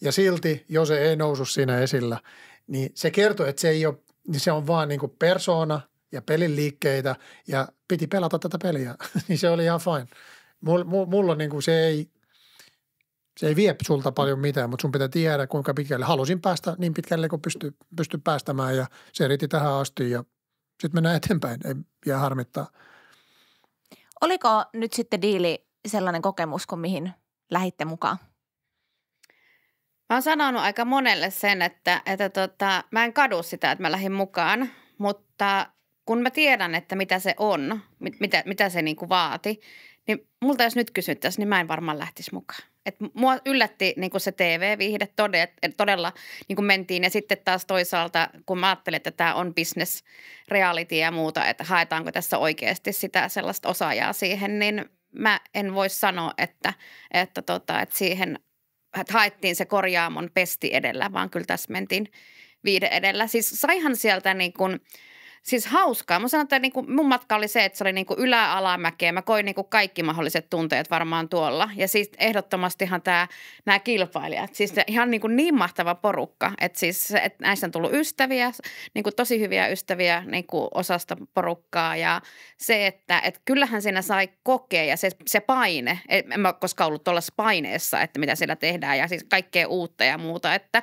Ja silti, jos se ei nousu siinä esillä, niin se kertoo, että se ei ole, niin se on vaan niin kuin persona ja pelin liikkeitä ja piti pelata tätä peliä, [laughs] niin se oli ihan fine. mulla, mulla niin kuin se ei, se ei vie sulta paljon mitään, mutta sun pitää tiedä, kuinka pitkälle. Halusin päästä niin pitkälle, kun pysty, pysty päästämään ja se riitti tähän asti ja sitten mennään eteenpäin. Ei jää harmittaa. Oliko nyt sitten diili sellainen kokemus, kun mihin lähitte mukaan? Mä oon sanonut aika monelle sen, että, että tota, mä en kadu sitä, että mä lähdin mukaan, mutta kun mä tiedän, että mitä se on, mit, mitä, mitä se niinku vaati, niin multa jos nyt kysyttäisiin, niin mä en varmaan lähtisi mukaan. Et mua yllätti niin se TV-viihde todella, todella niin kuin mentiin. Ja sitten taas toisaalta, kun mä ajattelin, että tämä on business reality ja muuta, että haetaanko tässä oikeasti sitä sellaista osaajaa siihen, niin mä en voi sanoa, että, että, tota, että siihen että haettiin se korjaamon pesti edellä, vaan kyllä tässä mentiin viide edellä. Siis saihan sieltä niin kuin – siis hauskaa. Mä sanon, että niin kuin, mun matka oli se, että se oli niin kuin ylä-alamäkeä. Mä koin niin kuin kaikki mahdolliset tunteet varmaan tuolla. Ja siis ehdottomastihan tämä, nämä kilpailijat, siis ihan niin, kuin niin mahtava porukka. Että siis että näistä on tullut ystäviä, niin kuin tosi hyviä ystäviä niin kuin osasta porukkaa. Ja se, että et kyllähän siinä sai kokea ja se, se paine. E, en mä koskaan ollut tuollaisessa paineessa, että mitä siellä tehdään ja siis kaikkea uutta ja muuta. Että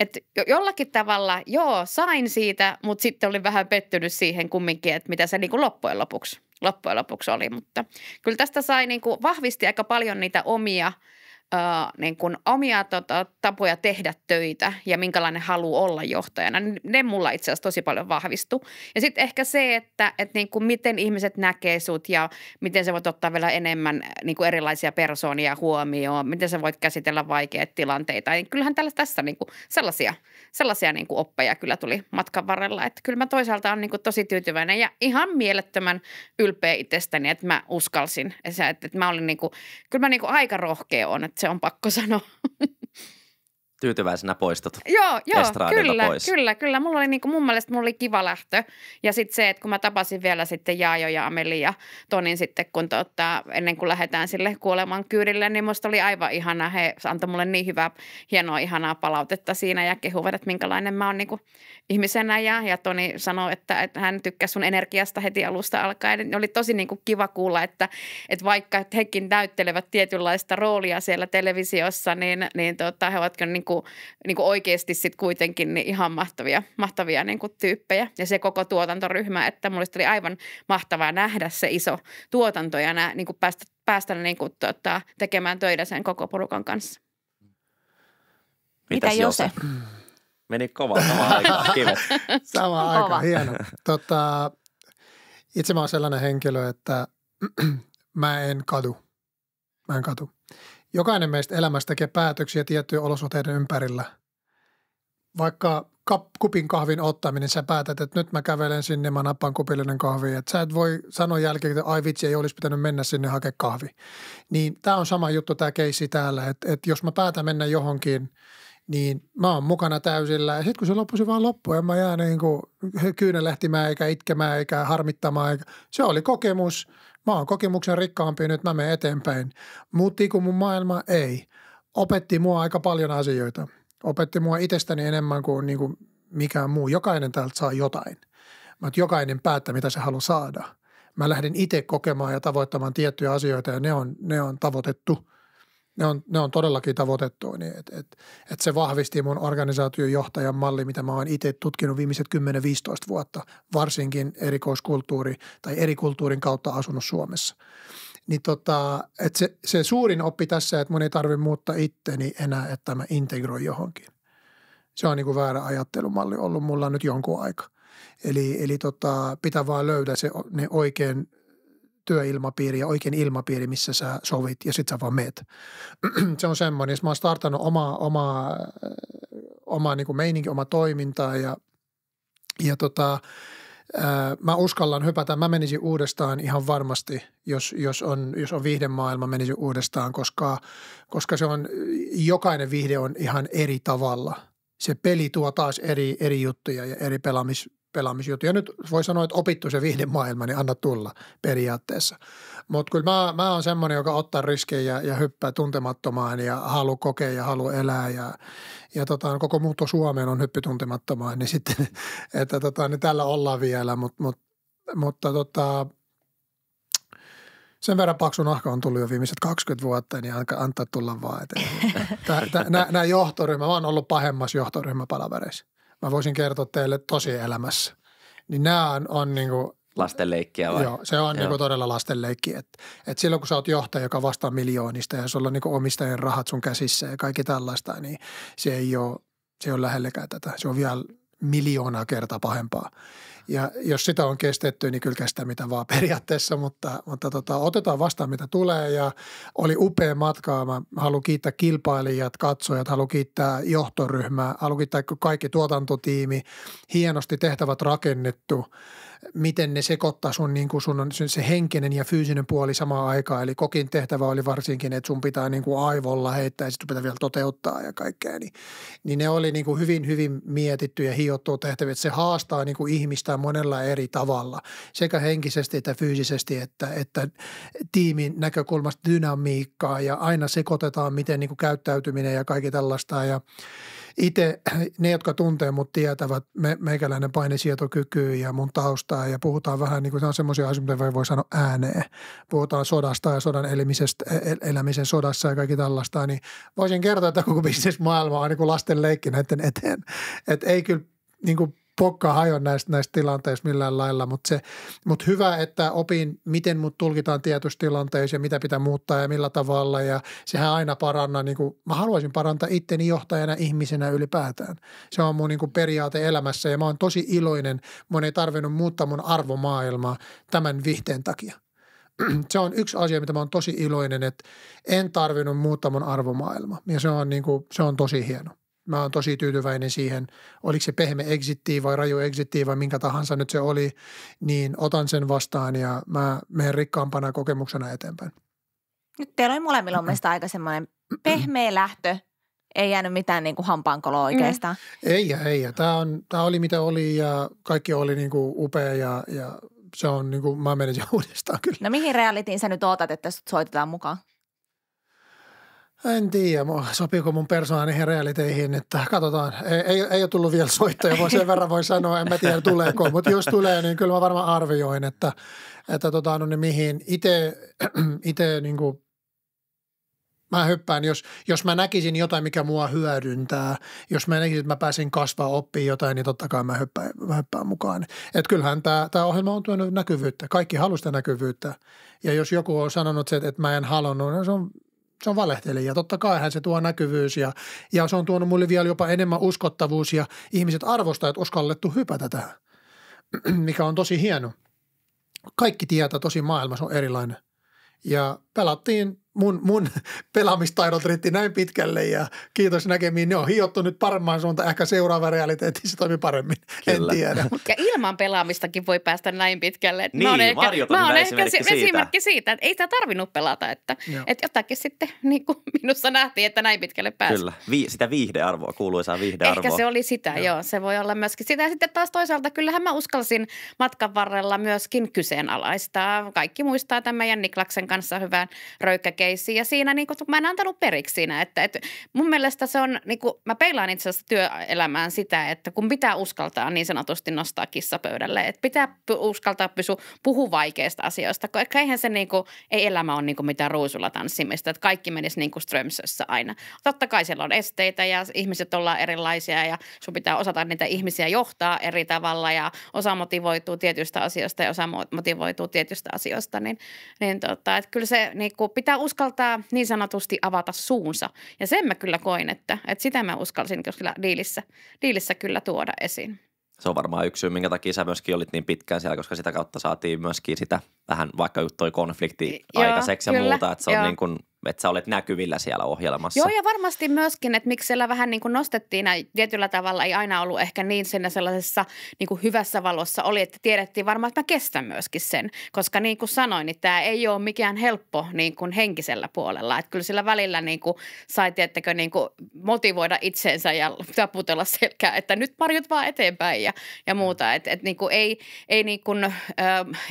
että jollakin tavalla, joo, sain siitä, mutta sitten olin vähän pettynyt siihen kumminkin, että mitä se niin kuin loppujen lopuksi loppujen lopuksi oli, mutta kyllä tästä sai niin kuin, vahvisti aika paljon niitä omia ö, niin kuin omia tota, tapoja tehdä töitä ja minkälainen halu olla johtajana, niin ne mulla itse asiassa tosi paljon vahvistu. Ja sitten ehkä se, että et niin kuin miten ihmiset näkee sut ja miten sä voit ottaa vielä enemmän äh, niin kuin erilaisia persoonia huomioon, miten sä voit käsitellä vaikeita tilanteita. Niin kyllähän tällä, tässä niin kuin sellaisia – sellaisia niin kuin oppeja kyllä tuli matkan varrella. Että kyllä mä toisaalta olen niin kuin tosi tyytyväinen ja ihan mielettömän ylpeä itsestäni, että mä uskalsin. Että, että mä olin niin kuin, kyllä mä niin kuin aika rohkea on, että se on pakko sanoa. [laughs] tyytyväisenä poistot Joo, joo kyllä, pois. kyllä, kyllä. Mulla oli niinku, mun mielestä mulla oli kiva lähtö. Ja sitten se, että kun mä tapasin vielä sitten Jaajo ja Ameli ja Tonin sitten, kun tota, ennen kuin lähdetään sille kuoleman kyydille, niin musta oli aivan ihana. He antoi mulle niin hyvää, hienoa, ihanaa palautetta siinä ja kehuvat, että minkälainen mä oon niinku ihmisenä. Ja, ja Toni sanoi, että, että hän tykkäsi sun energiasta heti alusta alkaen. Niin oli tosi niinku kiva kuulla, että, että vaikka hekin näyttelevät tietynlaista roolia siellä televisiossa, niin, niin tota, he kyllä niin kuin, niinku, niin kuin oikeasti sitten kuitenkin niin ihan mahtavia, mahtavia niin kuin tyyppejä. Ja se koko tuotantoryhmä, että mulle oli aivan mahtavaa nähdä se iso tuotanto ja nää, niin kuin päästä, päästä niin kuin, tota, tekemään töitä sen koko porukan kanssa. Mitä Jose? se [clears throat] Meni kovaa sama aika, [laughs] Sama aika, kova. hieno. [laughs] Tota, itse mä oon sellainen henkilö, että [clears throat] mä en kadu. Mä en katu jokainen meistä elämässä tekee päätöksiä tiettyjen olosuhteiden ympärillä. Vaikka kap, kupin kahvin ottaminen, sä päätät, että nyt mä kävelen sinne, mä nappaan kupillinen kahvi. Että sä et voi sanoa jälkeen, että ai vitsi, ei olisi pitänyt mennä sinne hakea kahvi. Niin tämä on sama juttu tämä keissi täällä, että, että jos mä päätän mennä johonkin, niin mä oon mukana täysillä. Ja sitten kun se loppui, se vaan loppui. ja mä jää niin kuin kyynelehtimään eikä itkemään eikä harmittamaan. Eikä. Se oli kokemus. Mä oon kokemuksen rikkaampi, nyt mä menen eteenpäin. Muuttiiko mun maailma? Ei. Opetti mua aika paljon asioita. Opetti mua itsestäni enemmän kuin, niin kuin mikään muu. Jokainen täältä saa jotain. Mä jokainen päättää, mitä se haluaa saada. Mä lähden itse kokemaan ja tavoittamaan tiettyjä asioita ja ne on, ne on tavoitettu – ne on, ne on todellakin niin Et, et, et se vahvisti mun organisaatiojohtajan malli, mitä mä oon itse tutkinut viimeiset 10-15 vuotta, varsinkin erikoiskulttuuri tai eri kulttuurin kautta asunut Suomessa. Niin tota, et se, se suurin oppi tässä, että mun ei tarvitse muuttaa itteni enää, että mä integroin johonkin. Se on niin kuin väärä ajattelumalli ollut mulla nyt jonkun aika. Eli, eli tota, pitää vaan löydä se, ne oikein työilmapiiri ja oikein ilmapiiri, missä sä sovit ja sitten sä vaan meet. [clears throat] se on semmoinen. Jos mä oon startannut omaa, omaa, äh, omaa niin kuin meininki, omaa toimintaa ja, ja tota, äh, mä uskallan hypätä. Mä menisin uudestaan ihan varmasti, jos, jos on, jos on viihdemaailma, menisin uudestaan, koska, koska se on, jokainen viihde on ihan eri tavalla. Se peli tuo taas eri, eri juttuja ja eri pelaamis pelaamisjuttu. Ja nyt voi sanoa, että opittu se viiden maailma, niin anna tulla periaatteessa. Mutta kyllä mä, mä oon semmoinen, joka ottaa riskejä ja, ja hyppää tuntemattomaan ja halu kokea ja halu elää ja, ja tota, koko muutto Suomeen on hyppy tuntemattomaan, niin sitten, [laughs] että tota, niin tällä ollaan vielä, mut, mut, mutta tota, sen verran paksu nahka on tullut jo viimeiset 20 vuotta, niin antaa tulla vaan Nämä johtoryhmä, mä oon ollut pahemmas johtoryhmäpalavereissa mä voisin kertoa teille tosielämässä. Niin nämä on, on niin kuin, Lastenleikkiä vai? Joo, se on joo. Niin todella lastenleikki. Et, et silloin kun sä oot johtaja, joka vastaa miljoonista ja sulla on niin omistajien rahat sun käsissä ja kaikki tällaista, niin se ei ole, se ei ole lähellekään tätä. Se on vielä miljoonaa kertaa pahempaa. Ja jos sitä on kestetty, niin kyllä kestää mitä vaan periaatteessa, mutta, mutta tota, otetaan vastaan mitä tulee ja oli upea matka. Mä haluan kiittää kilpailijat, katsojat, haluan kiittää johtoryhmää, haluan kiittää kaikki tuotantotiimi. Hienosti tehtävät rakennettu miten ne sekoittaa sun, niin kuin sun se henkinen ja fyysinen puoli samaan aikaan. Eli kokin tehtävä oli varsinkin, että sun pitää niin kuin aivolla heittää ja sitten pitää vielä toteuttaa ja kaikkea. Niin, niin ne oli niin kuin hyvin, hyvin mietitty ja hiottu tehtäviä. Että se haastaa niin kuin ihmistä monella eri tavalla sekä henkisesti että fyysisesti, että, että tiimin näkökulmasta dynamiikkaa ja aina sekoitetaan, miten niin kuin käyttäytyminen ja kaikki tällaista. Ja itse [clears throat] ne, jotka tuntee mut tietävät me, meikäläinen painisietokyky ja mun taustaa ja puhutaan vähän niin kuin se on semmoisia asioita, mitä voi sanoa ääneen. Puhutaan sodasta ja sodan elämisestä, e, el, elämisen sodassa ja kaikki tällaista, niin voisin kertoa, että koko bisnesmaailma on niin kuin lasten leikki näiden eteen. Et ei kyllä niin kuin pokka hajon näistä, näistä tilanteista millään lailla, mutta se, mut hyvä, että opin, miten mut tulkitaan tietyissä tilanteissa ja mitä pitää muuttaa ja millä tavalla ja sehän aina parannaa, niin kuin, mä haluaisin parantaa itteni johtajana ihmisenä ylipäätään. Se on mun niin kuin periaate elämässä ja mä oon tosi iloinen, mun ei tarvinnut muuttaa mun arvomaailmaa tämän vihteen takia [clears throat] se on yksi asia, mitä mä oon tosi iloinen, että en tarvinnut muuttaa mun arvomaailma. Ja se on, niin kuin, se on tosi hieno mä oon tosi tyytyväinen siihen, oliko se pehme exitti vai raju exitti vai minkä tahansa nyt se oli, niin otan sen vastaan ja mä menen rikkaampana kokemuksena eteenpäin. Nyt teillä oli molemmilla mm-hmm. mielestäni aika semmoinen pehmeä lähtö, ei jäänyt mitään niin kuin hampaankoloa oikeastaan. Mm. Ei, ei. Tämä, on, tämä oli mitä oli ja kaikki oli niin kuin upea ja, ja se on niin kuin, mä menen [laughs] uudestaan kyllä. No mihin realitiin sä nyt ootat, että sut soitetaan mukaan? En tiedä, sopiiko mun persoonan niihin realiteihin, että katsotaan. Ei, ei, ei ole tullut vielä soittaja, voi sen verran voi sanoa, en mä tiedä tuleeko, mutta jos tulee, niin kyllä mä varmaan arvioin, että, että tota, no niin mihin [clears throat] itse, niin kuin mä hyppään, jos, jos mä näkisin jotain, mikä mua hyödyntää, jos mä näkisin, että mä pääsin kasvaa oppii jotain, niin totta kai mä hyppään, mä hyppään mukaan. Et kyllähän tämä, ohjelma on tuonut näkyvyyttä. Kaikki haluaa sitä näkyvyyttä. Ja jos joku on sanonut se, että, että mä en halunnut, niin se on se on valehtelija. Totta kai hän se tuo näkyvyys ja, ja se on tuonut mulle vielä jopa enemmän uskottavuus ja ihmiset arvostaa, että uskallettu hypätä tähän, mikä on tosi hieno. Kaikki tietää tosi maailmassa on erilainen. Ja pelattiin mun, mun [laughs] pelaamistaidot riitti näin pitkälle ja kiitos näkemiin. Ne on hiottu nyt paremman suuntaan. Ehkä seuraava realiteetti se toimii paremmin. Kyllä. En tiedä. [laughs] Ja ilman pelaamistakin voi päästä näin pitkälle. niin, mä oon ehkä, mä oon ehkä esimerkki, siitä. esimerkki siitä, että ei sitä tarvinnut pelata. Että, että jotakin sitten [laughs] niin kuin minussa nähtiin, että näin pitkälle pääsi. Kyllä, Vi- sitä viihdearvoa, kuuluisaa viihdearvoa. Ehkä se oli sitä, joo. joo. Se voi olla myöskin sitä. sitten taas toisaalta kyllähän mä uskalsin matkan varrella myöskin kyseenalaistaa. Kaikki muistaa tämän meidän Niklaksen kanssa hyvän röykkäkeen keissi ja siinä niin kuin, mä en antanut periksi siinä. Että, että mun mielestä se on, niin kuin, mä peilaan itse asiassa työelämään sitä, että kun pitää uskaltaa niin sanotusti nostaa kissa pöydälle, että pitää uskaltaa pysyä puhu vaikeista asioista, koska eihän se niin kuin, ei elämä ole niin kuin mitään ruusulla tanssimista, että kaikki menisi niin kuin strömsössä aina. Totta kai siellä on esteitä ja ihmiset ollaan erilaisia ja sun pitää osata niitä ihmisiä johtaa eri tavalla ja osa motivoituu tietystä asioista ja osa motivoituu tietystä asioista, niin, niin tota, että kyllä se niin kuin, pitää uskaltaa uskaltaa niin sanotusti avata suunsa. Ja sen mä kyllä koin, että, että sitä mä uskalsin kyllä diilissä, diilissä kyllä tuoda esiin. Se on varmaan yksi syy, minkä takia sä myöskin olit niin pitkään siellä, koska sitä kautta saatiin myöskin sitä vähän vaikka toi konflikti aikaiseksi ja kyllä, muuta, että se on niin kuin – että sä olet näkyvillä siellä ohjelmassa. Joo ja varmasti myöskin, että miksi siellä vähän niin kuin nostettiin ja tietyllä tavalla ei aina ollut ehkä niin siinä sellaisessa niin kuin hyvässä valossa oli, että tiedettiin varmaan, että mä kestän myöskin sen. Koska niin kuin sanoin, niin tämä ei ole mikään helppo niin kuin henkisellä puolella. Että kyllä sillä välillä niin kuin sai tiettäkö niin kuin motivoida itseensä ja taputella selkää, että nyt parjut vaan eteenpäin ja, ja mm. muuta. Että et niin kuin ei, ei niin kuin, äh,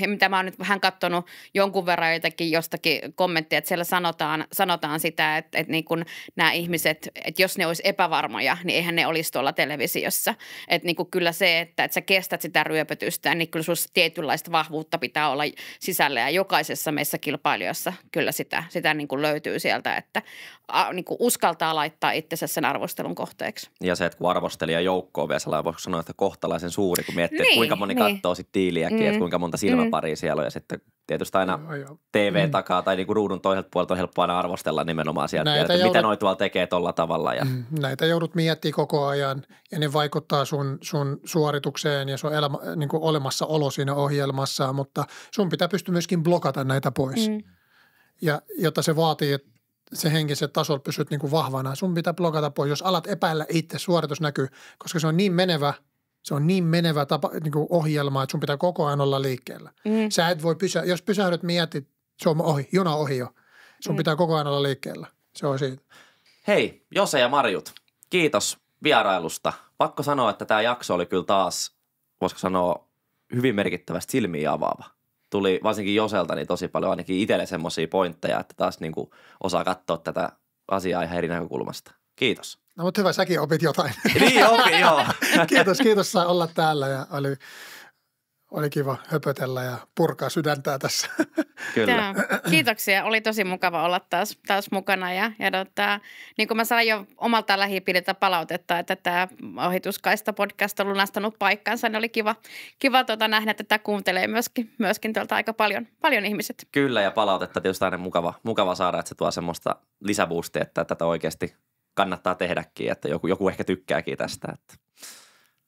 mitä mä oon nyt vähän katsonut jonkun verran jotakin jostakin kommenttia, että siellä sanotaan sanotaan, sitä, että, että niin kuin nämä ihmiset, että jos ne olisi epävarmoja, niin eihän ne olisi tuolla televisiossa. Että niin kuin kyllä se, että, että sä kestät sitä ryöpytystä, niin kyllä sinussa tietynlaista vahvuutta pitää olla sisällä ja jokaisessa meissä kilpailijoissa kyllä sitä, sitä niin kuin löytyy sieltä, että a, niin kuin uskaltaa laittaa itsensä sen arvostelun kohteeksi. Ja se, että kun arvostelijajoukko on vielä voisi sanoa, että kohtalaisen suuri, kun miettii, niin, että kuinka moni niin. katsoo sitten tiiliäkin, mm. että kuinka monta silmäparia mm. siellä on ja sitten tietysti aina joo, joo. TV takaa tai niin kuin ruudun toiselta puolelta on helppo aina arvostella nimenomaan sieltä, näitä että joudut, mitä noi tuolla tekee tuolla tavalla. Ja. Mm, näitä joudut miettimään koko ajan ja ne vaikuttaa sun, sun suoritukseen ja sun elämä, niin kuin olemassaolo siinä ohjelmassa, mutta sun pitää pystyä myöskin blokata näitä pois. Mm. Ja jotta se vaatii, että se henkiset tasolla pysyt niin kuin vahvana. Sun pitää blokata pois, jos alat epäillä itse, suoritus näkyy, koska se on niin menevä – se on niin menevä tapa, niin kuin ohjelma, että sun pitää koko ajan olla liikkeellä. Mm. Sä et voi pysä, jos pysähdyt mietit, se on ohi, juna ohi jo. Sun mm. pitää koko ajan olla liikkeellä. Se on siitä. Hei, Jose ja Marjut, kiitos vierailusta. Pakko sanoa, että tämä jakso oli kyllä taas, voisiko sanoa, hyvin merkittävästi silmiä avaava. Tuli varsinkin Joselta niin tosi paljon ainakin itselle semmoisia pointteja, että taas niin kuin osaa katsoa tätä asiaa ihan eri näkökulmasta. Kiitos. No mutta hyvä, säkin opit jotain. [laughs] niin opi, joo. [laughs] kiitos, kiitos saa olla täällä ja oli, oli kiva höpötellä ja purkaa sydäntää tässä. [laughs] Kyllä. Joo. Kiitoksia, oli tosi mukava olla taas, taas mukana ja, ja tota, niin kuin mä sain jo omalta lähipiiriltä palautetta, että tämä ohituskaista podcast on lunastanut paikkansa, niin oli kiva, kiva tota, nähdä, että tämä kuuntelee myöskin, myöskin tuolta aika paljon, paljon ihmiset. Kyllä ja palautetta tietysti aina mukava, mukava saada, että se tuo semmoista lisäboostia, että tätä oikeasti kannattaa tehdäkin, että joku, joku ehkä tykkääkin tästä. Että.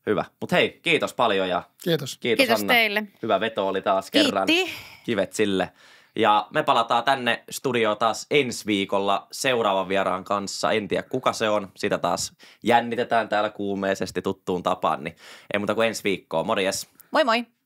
Hyvä. Mutta hei, kiitos paljon ja kiitos, kiitos, kiitos Anna. teille. Hyvä veto oli taas Kiitti. kerran. Kivet sille. Ja me palataan tänne studioon taas ensi viikolla seuraavan vieraan kanssa. En tiedä kuka se on, sitä taas jännitetään täällä kuumeisesti tuttuun tapaan. Niin ei muuta kuin ensi viikkoa. Morjes! Moi moi!